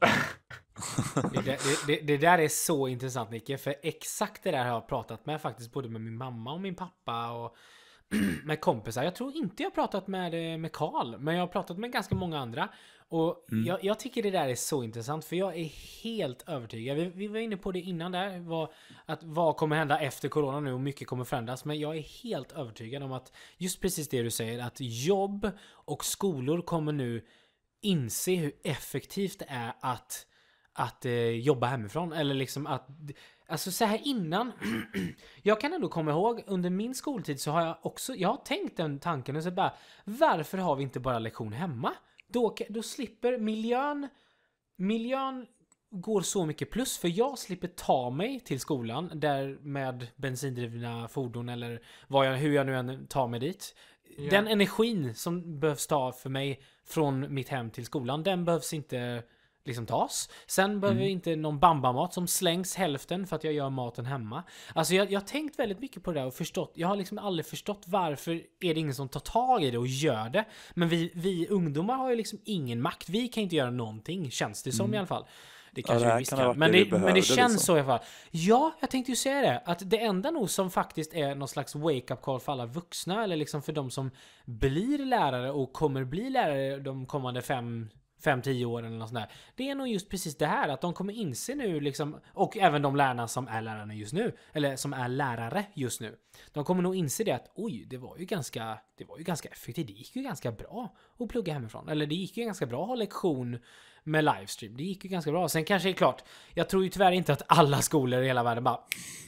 det, där, det, det, där är så intressant Nicke, för exakt det där har jag pratat med faktiskt både med min mamma och min pappa och med kompisar. Jag tror inte jag pratat med, med Karl, men jag har pratat med ganska många andra. Och mm. jag, jag, tycker det där är så intressant, för jag är helt övertygad. Vi, vi var inne på det innan där, var, att vad kommer hända efter corona nu och mycket kommer förändras. Men jag är helt övertygad om att just precis det du säger, att jobb och skolor kommer nu inse hur effektivt det är att, att eh, jobba hemifrån. Eller liksom att... Alltså så här innan, jag kan ändå komma ihåg under min skoltid så har jag också, jag har tänkt den tanken och så bara, varför har vi inte bara lektion hemma? Då, då slipper miljön, miljön går så mycket plus för jag slipper ta mig till skolan där med bensindrivna fordon eller vad jag, hur jag nu än tar mig dit. Yeah. Den energin som behövs ta för mig från mitt hem till skolan, den behövs inte liksom tas. Sen behöver mm. jag inte någon bambamat som slängs hälften för att jag gör maten hemma. Alltså jag, jag har tänkt väldigt mycket på det där och förstått. Jag har liksom aldrig förstått varför är det ingen som tar tag i det och gör det. Men vi, vi ungdomar har ju liksom ingen makt. Vi kan inte göra någonting känns det som mm. i alla fall. Det kanske ja, det visst kan. kan. Men, det, behövde, men det känns liksom. så i alla fall. Ja, jag tänkte ju säga det. Att det enda nog som faktiskt är någon slags wake-up call för alla vuxna eller liksom för de som blir lärare och kommer bli lärare de kommande fem 5-10 år eller något sånt där. Det är nog just precis det här att de kommer inse nu liksom, och även de lärarna som är lärarna just nu, eller som är lärare just nu. De kommer nog inse det att oj, det var ju ganska, det var ju ganska effektivt. Det gick ju ganska bra att plugga hemifrån. Eller det gick ju ganska bra att ha lektion med livestream. Det gick ju ganska bra. Sen kanske det är klart, jag tror ju tyvärr inte att alla skolor i hela världen bara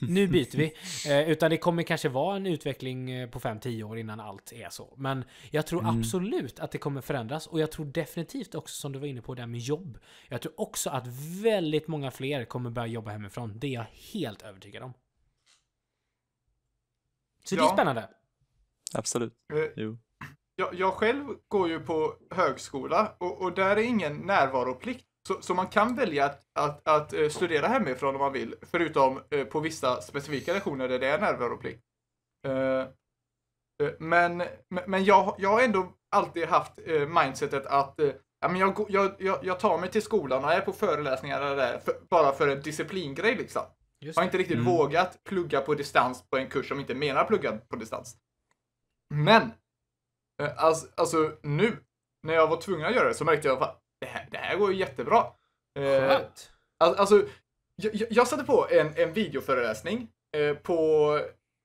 nu byter vi. Eh, utan det kommer kanske vara en utveckling eh, på 5-10 år innan allt är så. Men jag tror mm. absolut att det kommer förändras och jag tror definitivt också som du var inne på det här med jobb. Jag tror också att väldigt många fler kommer börja jobba hemifrån. Det är jag helt övertygad om. Så ja. det är spännande. Absolut. Eh, jo. Jag, jag själv går ju på högskola och, och där är ingen närvaroplikt. Så, så man kan välja att, att, att, eh, studera hemifrån om man vill, förutom eh, på vissa specifika lektioner där det är närvaroplikt. Eh, men, men jag, jag har ändå alltid haft mindsetet att ja, jag, jag, jag, tar mig till skolan och är på föreläsningar där, för, bara för en disciplingrej liksom. Just. Har inte riktigt mm. vågat plugga på distans på en kurs som inte menar plugga på distans. Men Eh, alltså, alltså, nu, när jag var tvungen att göra det, så märkte jag att det här, det här går ju jättebra. Eh, Skönt. Alltså, jag, jag satte på en, en videoföreläsning eh, på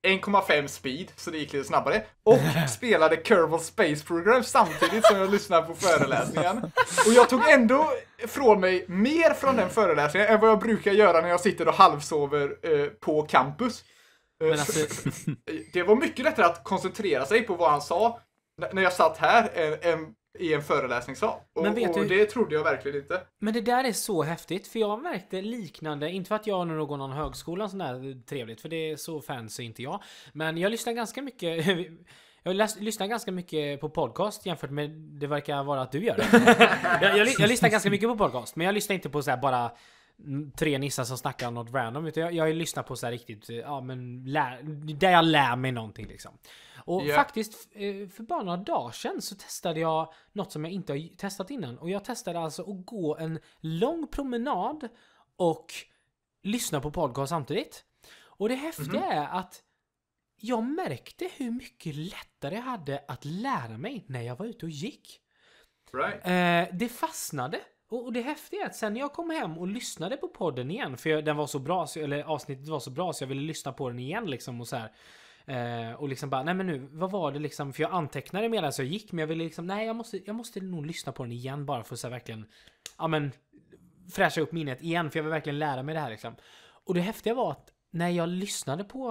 1,5 speed, så det gick lite snabbare. Och spelade Kerbal Space Program samtidigt som jag lyssnade på föreläsningen. Och jag tog ändå från mig mer från den föreläsningen än vad jag brukar göra när jag sitter och halvsover eh, på campus. Alltså... Det var mycket lättare att koncentrera sig på vad han sa när jag satt här en, en, i en föreläsningssal. Och, och du, det trodde jag verkligen inte. Men det där är så häftigt, för jag märkte liknande, inte för att jag nu går någon högskola sån där eh, trevligt, för det är så fancy inte jag. Men jag lyssnar ganska mycket Jag lyssnar ganska mycket på podcast jämfört med det verkar vara att du gör det. jag, jag, jag lyssnar ganska mycket på podcast, men jag lyssnar inte på så bara Mm, tre nissar som snackar om något random. Utan jag, jag lyssnar på så här riktigt, eh, ja men lär, där jag lär mig någonting liksom. Och yeah. faktiskt, eh, för bara några dagar sedan så testade jag något som jag inte har testat innan. Och jag testade alltså att gå en lång promenad och lyssna på podcast samtidigt. Och det häftiga mm -hmm. är att jag märkte hur mycket lättare jag hade att lära mig när jag var ute och gick. Right. Eh, det fastnade. Och, och, det häftiga är att sen när jag kom hem och lyssnade på podden igen, för jag, den var så bra, så, eller avsnittet var så bra så jag ville lyssna på den igen liksom och så här. Eh, och liksom bara, nej men nu, vad var det liksom? För jag antecknade medan jag gick, men jag ville liksom, nej jag måste, jag måste nog lyssna på den igen bara för att så verkligen, ja men fräscha upp minnet igen, för jag vill verkligen lära mig det här liksom. Och det häftiga var att när jag lyssnade på,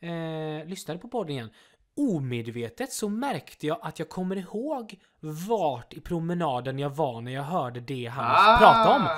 eh, lyssnade på podden igen, omedvetet så märkte jag att jag kommer ihåg vart i promenaden jag var när jag hörde det han ah! pratade om.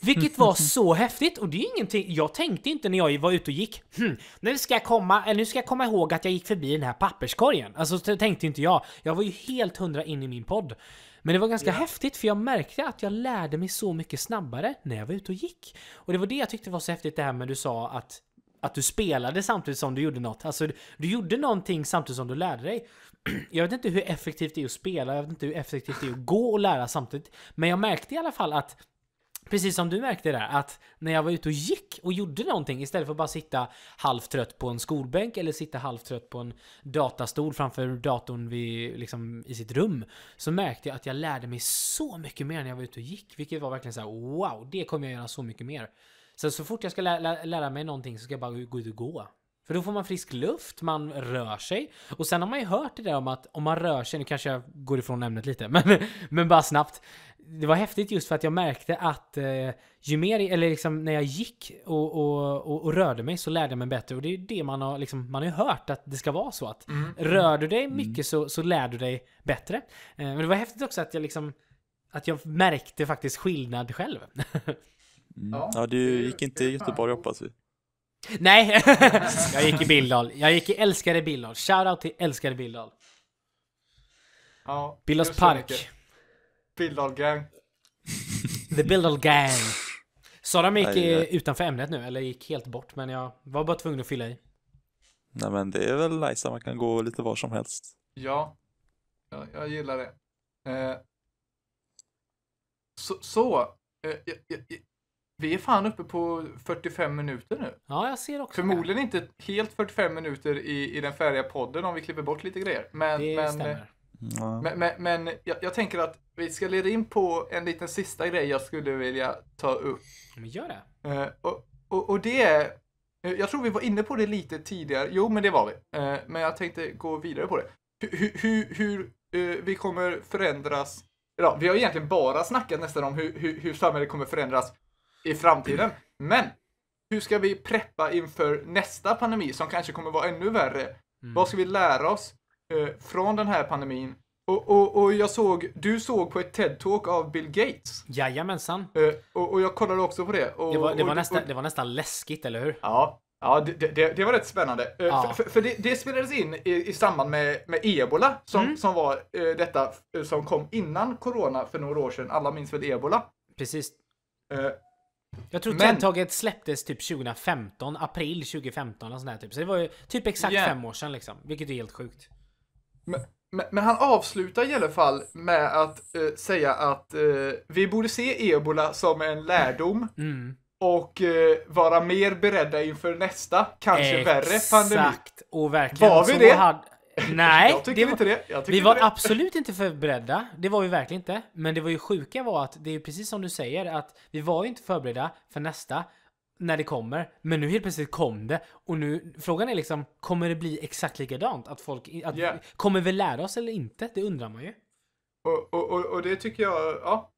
Vilket var så häftigt och det är ingenting, jag tänkte inte när jag var ute och gick, hm, nu ska jag komma, eller nu ska jag komma ihåg att jag gick förbi den här papperskorgen. Alltså tänkte inte jag. Jag var ju helt hundra in i min podd. Men det var ganska yeah. häftigt för jag märkte att jag lärde mig så mycket snabbare när jag var ute och gick. Och det var det jag tyckte var så häftigt det här med du sa att att du spelade samtidigt som du gjorde något. Alltså, du gjorde någonting samtidigt som du lärde dig. Jag vet inte hur effektivt det är att spela, jag vet inte hur effektivt det är att gå och lära samtidigt. Men jag märkte i alla fall att Precis som du märkte där, att när jag var ute och gick och gjorde någonting istället för att bara sitta halvtrött på en skolbänk eller sitta halvtrött på en datastol framför datorn vid, liksom, i sitt rum. Så märkte jag att jag lärde mig så mycket mer när jag var ute och gick. Vilket var verkligen så här: wow, det kommer jag göra så mycket mer. Sen så fort jag ska lä lä lära mig någonting så ska jag bara gå ut och gå. För då får man frisk luft, man rör sig. Och sen har man ju hört det där om att om man rör sig, nu kanske jag går ifrån ämnet lite, men, men bara snabbt. Det var häftigt just för att jag märkte att eh, ju mer, eller liksom när jag gick och, och, och, och, rörde mig så lärde jag mig bättre. Och det är det man har, liksom, man har hört att det ska vara så att mm. rör du dig mm. mycket mm. så, så lär du dig bättre. Eh, men det var häftigt också att jag liksom, att jag märkte faktiskt skillnad själv. Mm. Ja, du gick inte i Göteborg hoppas vi. Nej, jag gick i Billdal. Jag gick i älskade Billdal. Shoutout till älskade Billdal. Ja, Billdals park. Billdal gang. The Billdal gang. Sara gick nej, utanför ämnet nu, eller gick helt bort, men jag var bara tvungen att fylla i. Nej men det är väl nice att man kan gå lite var som helst. Ja, jag, jag gillar det. Eh. så, så. Eh, jag, jag, vi är fan uppe på 45 minuter nu. Ja, jag ser också Förmodligen det. inte helt 45 minuter i, i den färdiga podden om vi klipper bort lite grejer. Men, det men, stämmer. Men, men, men jag, jag, tänker att vi ska leda in på en liten sista grej jag skulle vilja ta upp. Men gör det. Eh, och, och, och, det är, eh, jag tror vi var inne på det lite tidigare, jo men det var vi. Eh, men jag tänkte gå vidare på det. Hur, hur, hur eh, vi kommer förändras, ja, vi har egentligen bara snackat nästan om hur, hur, hur samhället kommer förändras i framtiden. Men hur ska vi preppa inför nästa pandemi som kanske kommer vara ännu värre? Mm. Vad ska vi lära oss eh, från den här pandemin? Och, och, och jag såg, du såg på ett TED-talk av Bill Gates. Jajamensan. Eh, och, och jag kollade också på det. Och, det, var, det, var och, nästan, det var nästan läskigt, eller hur? Ja, Ja, det, det, det, var rätt spännande. Eh, ja. För, för det, det, spelades in i, i samband med, med ebola, som, mm. som var eh, detta som kom innan corona för några år sedan. Alla minns väl ebola? Precis. Eh, jag tror men... Tentaget släpptes typ 2015, april 2015 och sån här typ. Så det var ju typ exakt yeah. fem år sedan liksom, vilket är helt sjukt. Men, men, men han avslutar i alla fall med att eh, säga att eh, vi borde se ebola som en lärdom. Mm. Och eh, vara mer beredda inför nästa, kanske Exakt. värre pandemi. Exakt, och verkligen. Var vi det? Hade, Nej, jag tycker var, inte det. Tycker vi var det. absolut inte förberedda. Det var vi verkligen inte. Men det var ju sjuka var att det är precis som du säger att vi var ju inte förberedda för nästa när det kommer. Men nu helt plötsligt kom det och nu frågan är liksom kommer det bli exakt likadant? Att folk att, yeah. kommer vi lära oss eller inte? Det undrar man ju. Och, och, och, och det tycker jag, ja.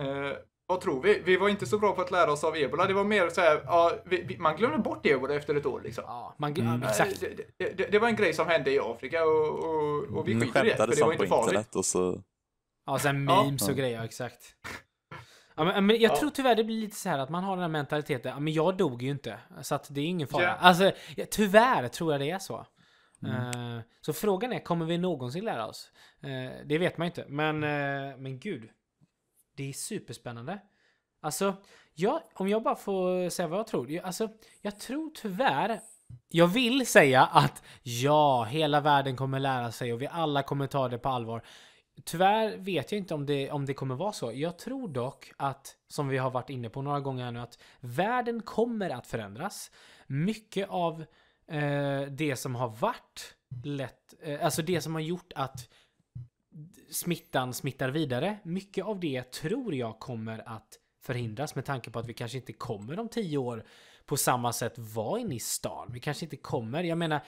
Eh, vad tror vi? Vi var inte så bra på att lära oss av ebola. Det var mer så här, ja, vi, vi, man glömde bort ebola efter ett år liksom. Ja, man, mm. exakt. Eh, det, det, det, var en grej som hände i Afrika och, och, och vi skiter mm, i det, för det var inte farligt. Och så... Ja, sen memes ja. och grejer, exakt. Ja, men, men jag tror tyvärr det blir lite så här att man har den här mentaliteten, ja, men jag dog ju inte, så att det är ingen fara. Yeah. Alltså, tyvärr tror jag det är så. Mm. Eh, så frågan är, kommer vi någonsin lära oss? Eh, det vet man inte, men, men gud. Det är superspännande. Alltså, jag, om jag bara får säga vad jag tror. Alltså, jag tror tyvärr jag vill säga att ja, hela världen kommer lära sig och vi alla kommer ta det på allvar. Tyvärr vet jag inte om det, om det kommer vara så. Jag tror dock att, som vi har varit inne på några gånger nu, att världen kommer att förändras. Mycket av eh, det som har varit lätt, eh, alltså det som har gjort att smittan smittar vidare. Mycket av det tror jag kommer att förhindras med tanke på att vi kanske inte kommer om tio år på samma sätt vara inne i stan. Vi kanske inte kommer. Jag menar,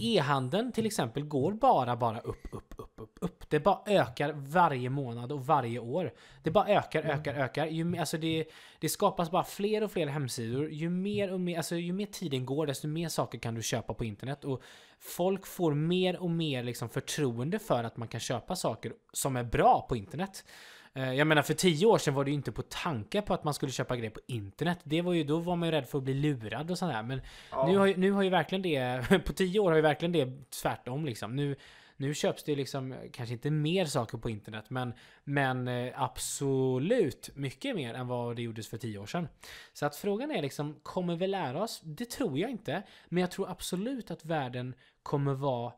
E-handeln till exempel går bara, bara upp, upp, upp, upp, upp. Det bara ökar varje månad och varje år. Det bara ökar, mm. ökar, ökar. Ju, alltså det, det skapas bara fler och fler hemsidor. Ju mer, och mer, alltså ju mer tiden går, desto mer saker kan du köpa på internet. Och folk får mer och mer liksom förtroende för att man kan köpa saker som är bra på internet. Eh, jag menar för tio år sedan var det ju inte på tanke på att man skulle köpa grejer på internet. Det var ju, då var man ju rädd för att bli lurad och sådär. Men ja. nu, har ju, nu har ju verkligen det, på tio år har ju verkligen det tvärtom liksom. Nu, nu köps det ju liksom, kanske inte mer saker på internet, men, men eh, absolut mycket mer än vad det gjordes för tio år sedan. Så att frågan är liksom, kommer vi lära oss? Det tror jag inte. Men jag tror absolut att världen kommer vara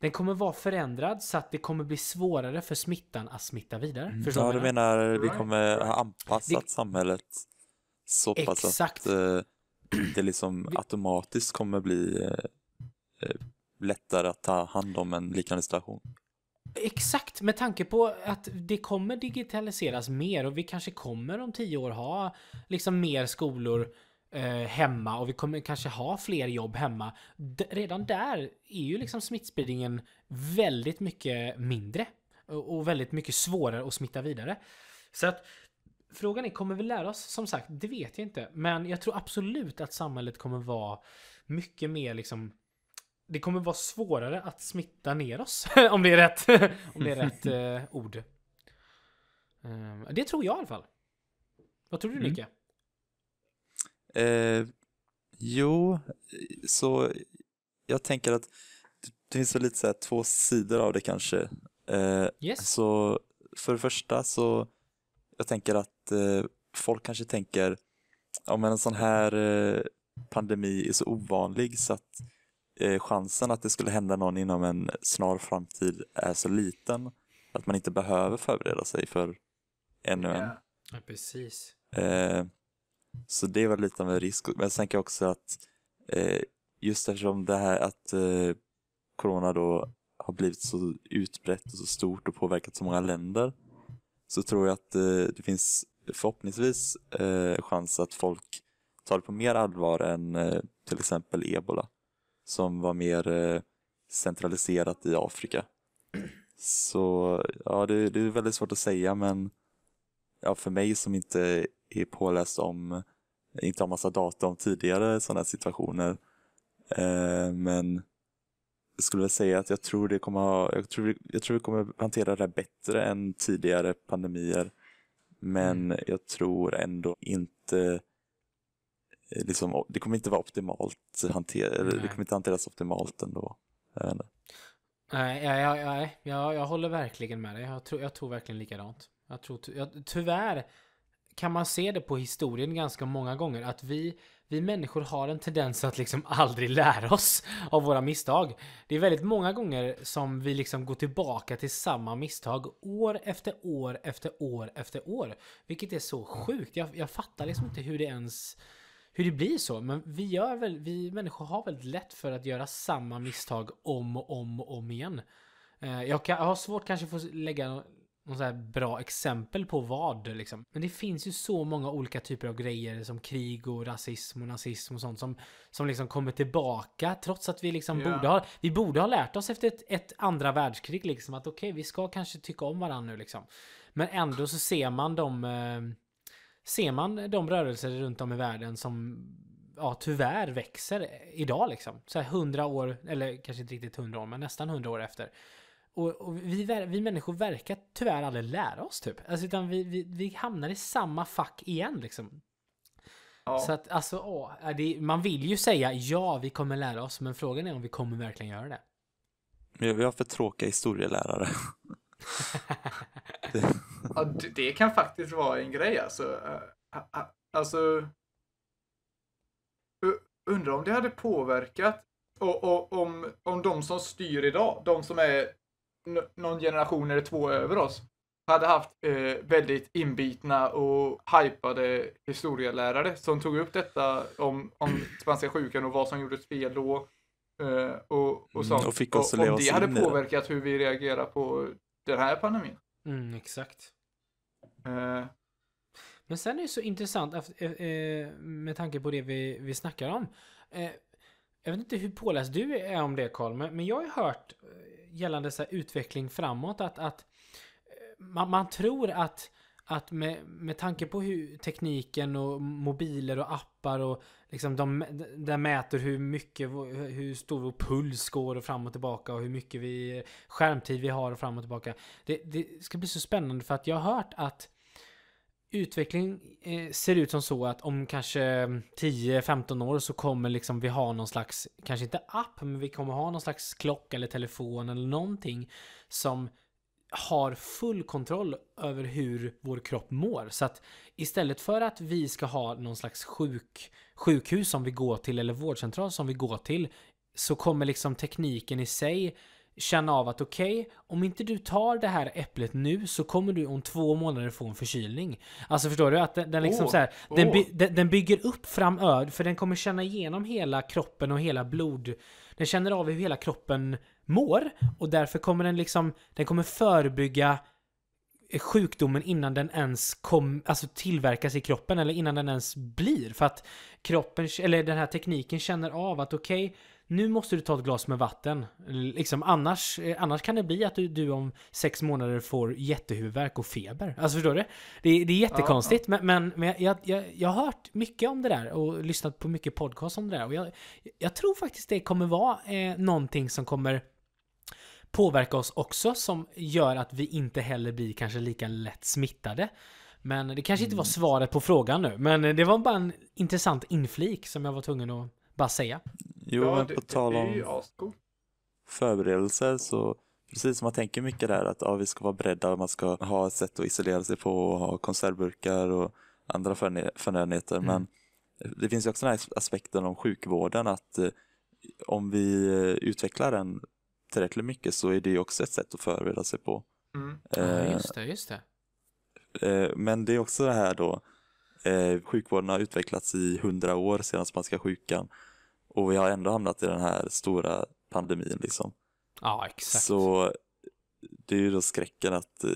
den kommer vara förändrad så att det kommer bli svårare för smittan att smitta vidare. Mm. ja, du menar vi kommer ha anpassat det... samhället så pass att eh, det liksom automatiskt kommer bli eh, eh, lättare att ta hand om en liknande situation. Exakt, med tanke på att det kommer digitaliseras mer och vi kanske kommer om tio år ha liksom mer skolor eh, hemma och vi kommer kanske ha fler jobb hemma. D redan där är ju liksom smittspridningen väldigt mycket mindre och väldigt mycket svårare att smitta vidare. Så att frågan är, kommer vi lära oss? Som sagt, det vet jag inte. Men jag tror absolut att samhället kommer vara mycket mer liksom det kommer vara svårare att smitta ner oss. om det är rätt, om det är rätt eh, ord. Um, det tror jag i alla fall. Vad tror du Lycka? Mm. Eh, jo, så jag tänker att det finns väl lite så två sidor av det kanske. Eh, yes. Så för det första så jag tänker att eh, folk kanske tänker om en sån här eh, pandemi är så ovanlig så att eh, chansen att det skulle hända någon inom en snar framtid är så liten att man inte behöver förbereda sig för ännu en. Ja, ja precis. Eh, så det var lite av en risk. Men jag tänker också att eh, just eftersom det här att eh, corona då har blivit så utbrett och så stort och påverkat så många länder så tror jag att eh, det finns förhoppningsvis eh, chans att folk tar det på mer allvar än eh, till exempel ebola som var mer eh, centraliserat i Afrika. Så ja, det, det är väldigt svårt att säga men ja, för mig som inte är påläst om, inte har massa data om tidigare sådana situationer, eh, men jag skulle väl säga att jag tror, det kommer ha, jag, tror, jag tror vi kommer hantera det här bättre än tidigare pandemier. Men mm. jag tror ändå inte eh, liksom, det kommer inte vara optimalt hanter, det kommer inte hanteras optimalt ändå. Nej, jag, jag, jag, jag, håller verkligen med dig. Jag tror, jag tror verkligen likadant. Jag tror ty jag, tyvärr kan man se det på historien ganska många gånger att vi, vi människor har en tendens att liksom aldrig lära oss av våra misstag. Det är väldigt många gånger som vi liksom går tillbaka till samma misstag år efter år efter år efter år. Vilket är så sjukt. Jag, jag fattar liksom inte hur det ens hur det blir så. Men vi, gör väl, vi människor har väldigt lätt för att göra samma misstag om och om och om igen. Eh, jag, kan, jag har svårt kanske att få lägga någon så bra exempel på vad liksom. Men det finns ju så många olika typer av grejer som krig och rasism och nazism och sånt som, som liksom kommer tillbaka trots att vi liksom yeah. borde ha, vi borde ha lärt oss efter ett, ett andra världskrig liksom att okej, okay, vi ska kanske tycka om varandra nu liksom. Men ändå så ser man de, eh, ser man de rörelser runt om i världen som ja, tyvärr växer idag liksom. Så här 100 år, eller kanske inte riktigt 100 år, men nästan 100 år efter. Och, och, vi, vi människor verkar tyvärr aldrig lära oss typ. Alltså, utan vi, vi, vi hamnar i samma fack igen liksom. Ja. Så att alltså, åh, det, man vill ju säga ja, vi kommer lära oss, men frågan är om vi kommer verkligen göra det. Ja, vi har för tråkiga historielärare. det. Ja, det kan faktiskt vara en grej alltså. Alltså. Undrar om det hade påverkat och, och, om, om de som styr idag, de som är någon generation eller två över oss hade haft eh, väldigt inbitna och hypade historielärare som tog upp detta om, om spanska sjukan och vad som gjordes fel då. Eh, och, och mm, sånt. Mm, och fick oss och, om det hade inne. påverkat hur vi reagerar på den här pandemin. Mm, exakt. Eh. Men sen är det så intressant eh, eh, med tanke på det vi, vi snackar om. Eh, jag vet inte hur påläst du är om det Karl, men jag har hört gällande så utveckling framåt att, att eh, man, man tror att att med, med tanke på hur tekniken och mobiler och appar och liksom de, där mäter hur mycket, hur stor vår puls går och fram och tillbaka och hur mycket vi, skärmtid vi har och fram och tillbaka. Det, det ska bli så spännande för att jag har hört att utveckling eh, ser ut som så att om kanske 10-15 år så kommer liksom vi ha någon slags, kanske inte app, men vi kommer ha någon slags klocka eller telefon eller någonting som har full kontroll över hur vår kropp mår. Så att istället för att vi ska ha någon slags sjuk, sjukhus som vi går till eller vårdcentral som vi går till så kommer liksom tekniken i sig känna av att okej, okay, om inte du tar det här äpplet nu så kommer du om två månader få en förkylning. Alltså förstår du? Att den, den liksom oh, så här, oh. den, by, den, den, bygger upp framöver för den kommer känna igenom hela kroppen och hela blod. Den känner av hur hela kroppen mår och därför kommer den liksom, den kommer förebygga sjukdomen innan den ens kom, alltså tillverkas i kroppen eller innan den ens blir. För att kroppen, eller den här tekniken känner av att okej, okay, nu måste du ta ett glas med vatten. Liksom, annars, eh, annars kan det bli att du, du om sex månader får jättehuvudvärk och feber. Alltså förstår du? Det, det är jättekonstigt. Ja, ja. Men, men, jag, jag, jag har hört mycket om det där och lyssnat på mycket podcast om det där. Och jag, jag tror faktiskt det kommer vara eh, någonting som kommer påverka oss också som gör att vi inte heller blir kanske lika lätt smittade. Men det kanske inte var mm. svaret på frågan nu, men eh, det var bara en intressant inflik som jag var tvungen att bara säga. Jo, ja, men på det, tal om förberedelser så Precis som man tänker mycket där att ja, vi ska vara beredda, och man ska ha ett sätt att isolera sig på och ha konservburkar och andra förnödenheter. Mm. Men det finns ju också den här aspekten om sjukvården att eh, om vi eh, utvecklar den tillräckligt mycket så är det ju också ett sätt att förbereda sig på. Mm. Eh, ja, just det, just det. Eh, men det är också det här då, eh, sjukvården har utvecklats i hundra år sedan spanska sjukan och vi har ändå hamnat i den här stora pandemin liksom. Ja, exakt. Så det är ju då skräcken att eh,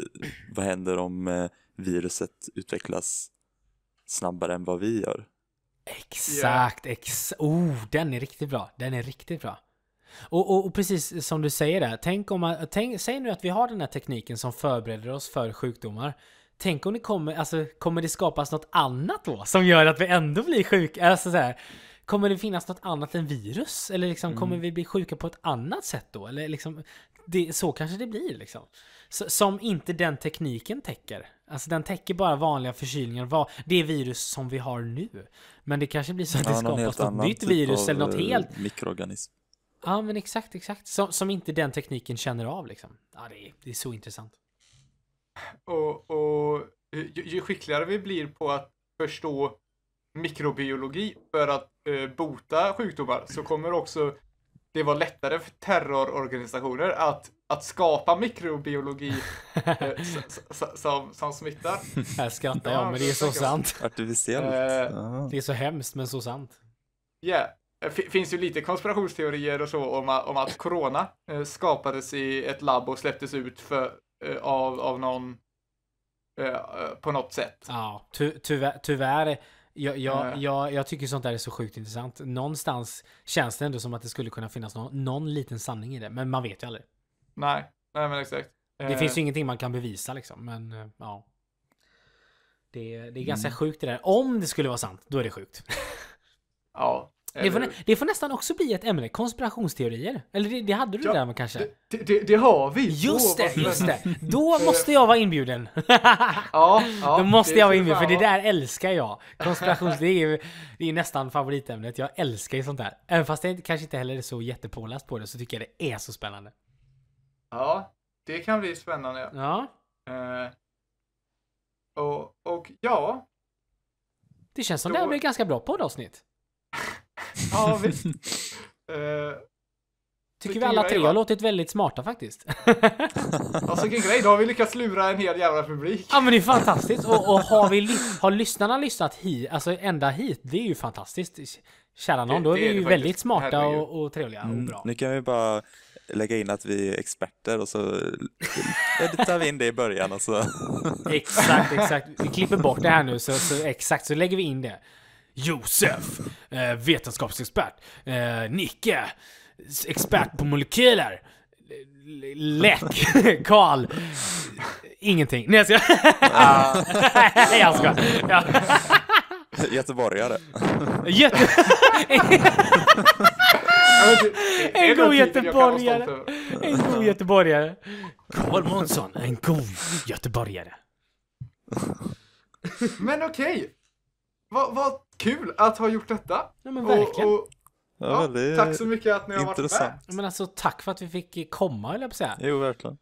vad händer om eh, viruset utvecklas snabbare än vad vi gör? Exakt, yeah. exakt. Oh, den är riktigt bra. Den är riktigt bra. Och, och, och, precis som du säger där, tänk om, tänk, säg nu att vi har den här tekniken som förbereder oss för sjukdomar. Tänk om det kommer, alltså kommer det skapas något annat då som gör att vi ändå blir sjuka? Alltså så här, kommer det finnas något annat än virus? Eller liksom, mm. kommer vi bli sjuka på ett annat sätt då? Eller liksom, det, så kanske det blir liksom. Så, som inte den tekniken täcker. Alltså den täcker bara vanliga förkylningar. Det virus som vi har nu. Men det kanske blir så att det skapas något nytt typ virus eller något eh, helt. Mikroorganism. Ja men exakt, exakt. Som, som inte den tekniken känner av liksom. Ja, det, är, det är så intressant. Och, och ju, ju skickligare vi blir på att förstå mikrobiologi för att eh, bota sjukdomar så kommer också det vara lättare för terrororganisationer att, att skapa mikrobiologi eh, som, som smittar. Här skrattar jag, men det är så sant. Artificiellt. Eh, det är så hemskt, men så sant. Ja, yeah. F finns ju lite konspirationsteorier och så om, om att corona eh, skapades i ett labb och släpptes ut för, eh, av, av någon eh, eh, på något sätt. Ja, ty tyvärr, tyvärr jag, jag, eh. jag, jag, tycker sånt där är så sjukt intressant. Någonstans känns det ändå som att det skulle kunna finnas någon, någon liten sanning i det, men man vet ju aldrig. Nej, nej men exakt. Det eh. finns ju ingenting man kan bevisa liksom, men eh, ja. Det, det är ganska mm. sjukt det där. Om det skulle vara sant, då är det sjukt. ja, det, får, det får, nästan också bli ett ämne, konspirationsteorier. Eller det, det hade du ja, där med kanske? Det, det, har vi! Just oh, det, just det! Då eh, måste jag vara inbjuden! ja, ja, Då måste jag vara inbjuden, för det där älskar jag. Konspirationsteorier det är, det är nästan favoritämnet. Jag älskar ju sånt där. Även fast jag kanske inte heller är så jättepåläst på det, så tycker jag det är så spännande. Ja, det kan bli spännande. Ja. Uh, och, och ja. Det känns som Då... det här blir ganska bra poddavsnitt. Ja, visst. uh, Tycker vi alla tre har låtit väldigt smarta faktiskt. alltså vilken grej, då har vi lyckats lura en hel jävla publik. Ja men det är fantastiskt och, och har, vi har lyssnarna lyssnat hit, alltså ända hit, det är ju fantastiskt. Kära någon, då är vi ju väldigt smarta och, och, trevliga mm. och bra. Nu kan vi bara lägga in att vi är experter och så editar vi in det i början och så. exakt, exakt. Vi klipper bort det här nu så, så exakt så lägger vi in det. Josef, eh, vetenskapsexpert. Eh, Nicke, expert på molekyler. Läck, Karl. Ingenting. Nej, jag skojar. Ah. Nej, jag skojar. Göteborgare. en god typ göteborgare. En god göteborgare. Karl Månsson, en god göteborgare. Men okej. Okay. Vad, vad kul att ha gjort detta. Ja, men verkligen. Och, och, ja, ja, tack så mycket att ni har varit med. Men alltså tack för att vi fick komma, eller jag på säga. Jo, verkligen.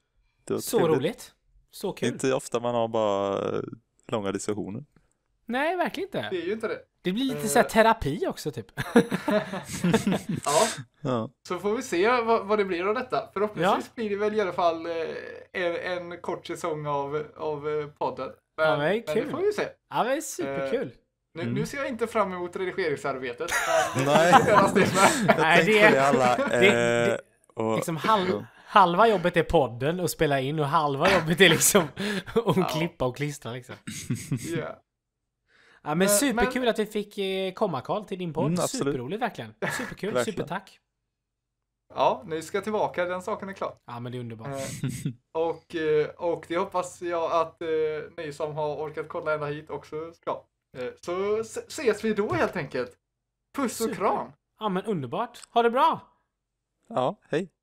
så trevligt. roligt. Så kul. Inte ofta man har bara eh, långa diskussioner. Nej, verkligen inte. Det är ju inte det. Det blir lite uh... så eh. terapi också typ. ja. ja. Så får vi se vad, vad det blir av detta. Förhoppningsvis ja. blir det väl i alla fall eh, en, en kort säsong av, av podden. Men, ja, men, men det får vi se. Ja, men superkul. Uh, nu, mm. nu, ser jag inte fram emot redigeringsarbetet. Nej, jag Nej, det är... alla. det, eh, det, och, liksom halv, halva jobbet är podden och spela in och halva jobbet är liksom att klippa och klistra liksom. Yeah. Ja, men eh, superkul men... att vi fick eh, komma Karl till din podd. Mm, Superroligt verkligen. Superkul, verkligen. supertack. Ja, ni ska tillbaka, den saken är klar. Ja, men det är underbart. Eh, och, och det hoppas jag att eh, ni som har orkat kolla ända hit också ska. Eh, så ses vi då helt enkelt. Puss och kram. Ja men underbart. Ha det bra. Ja, hej.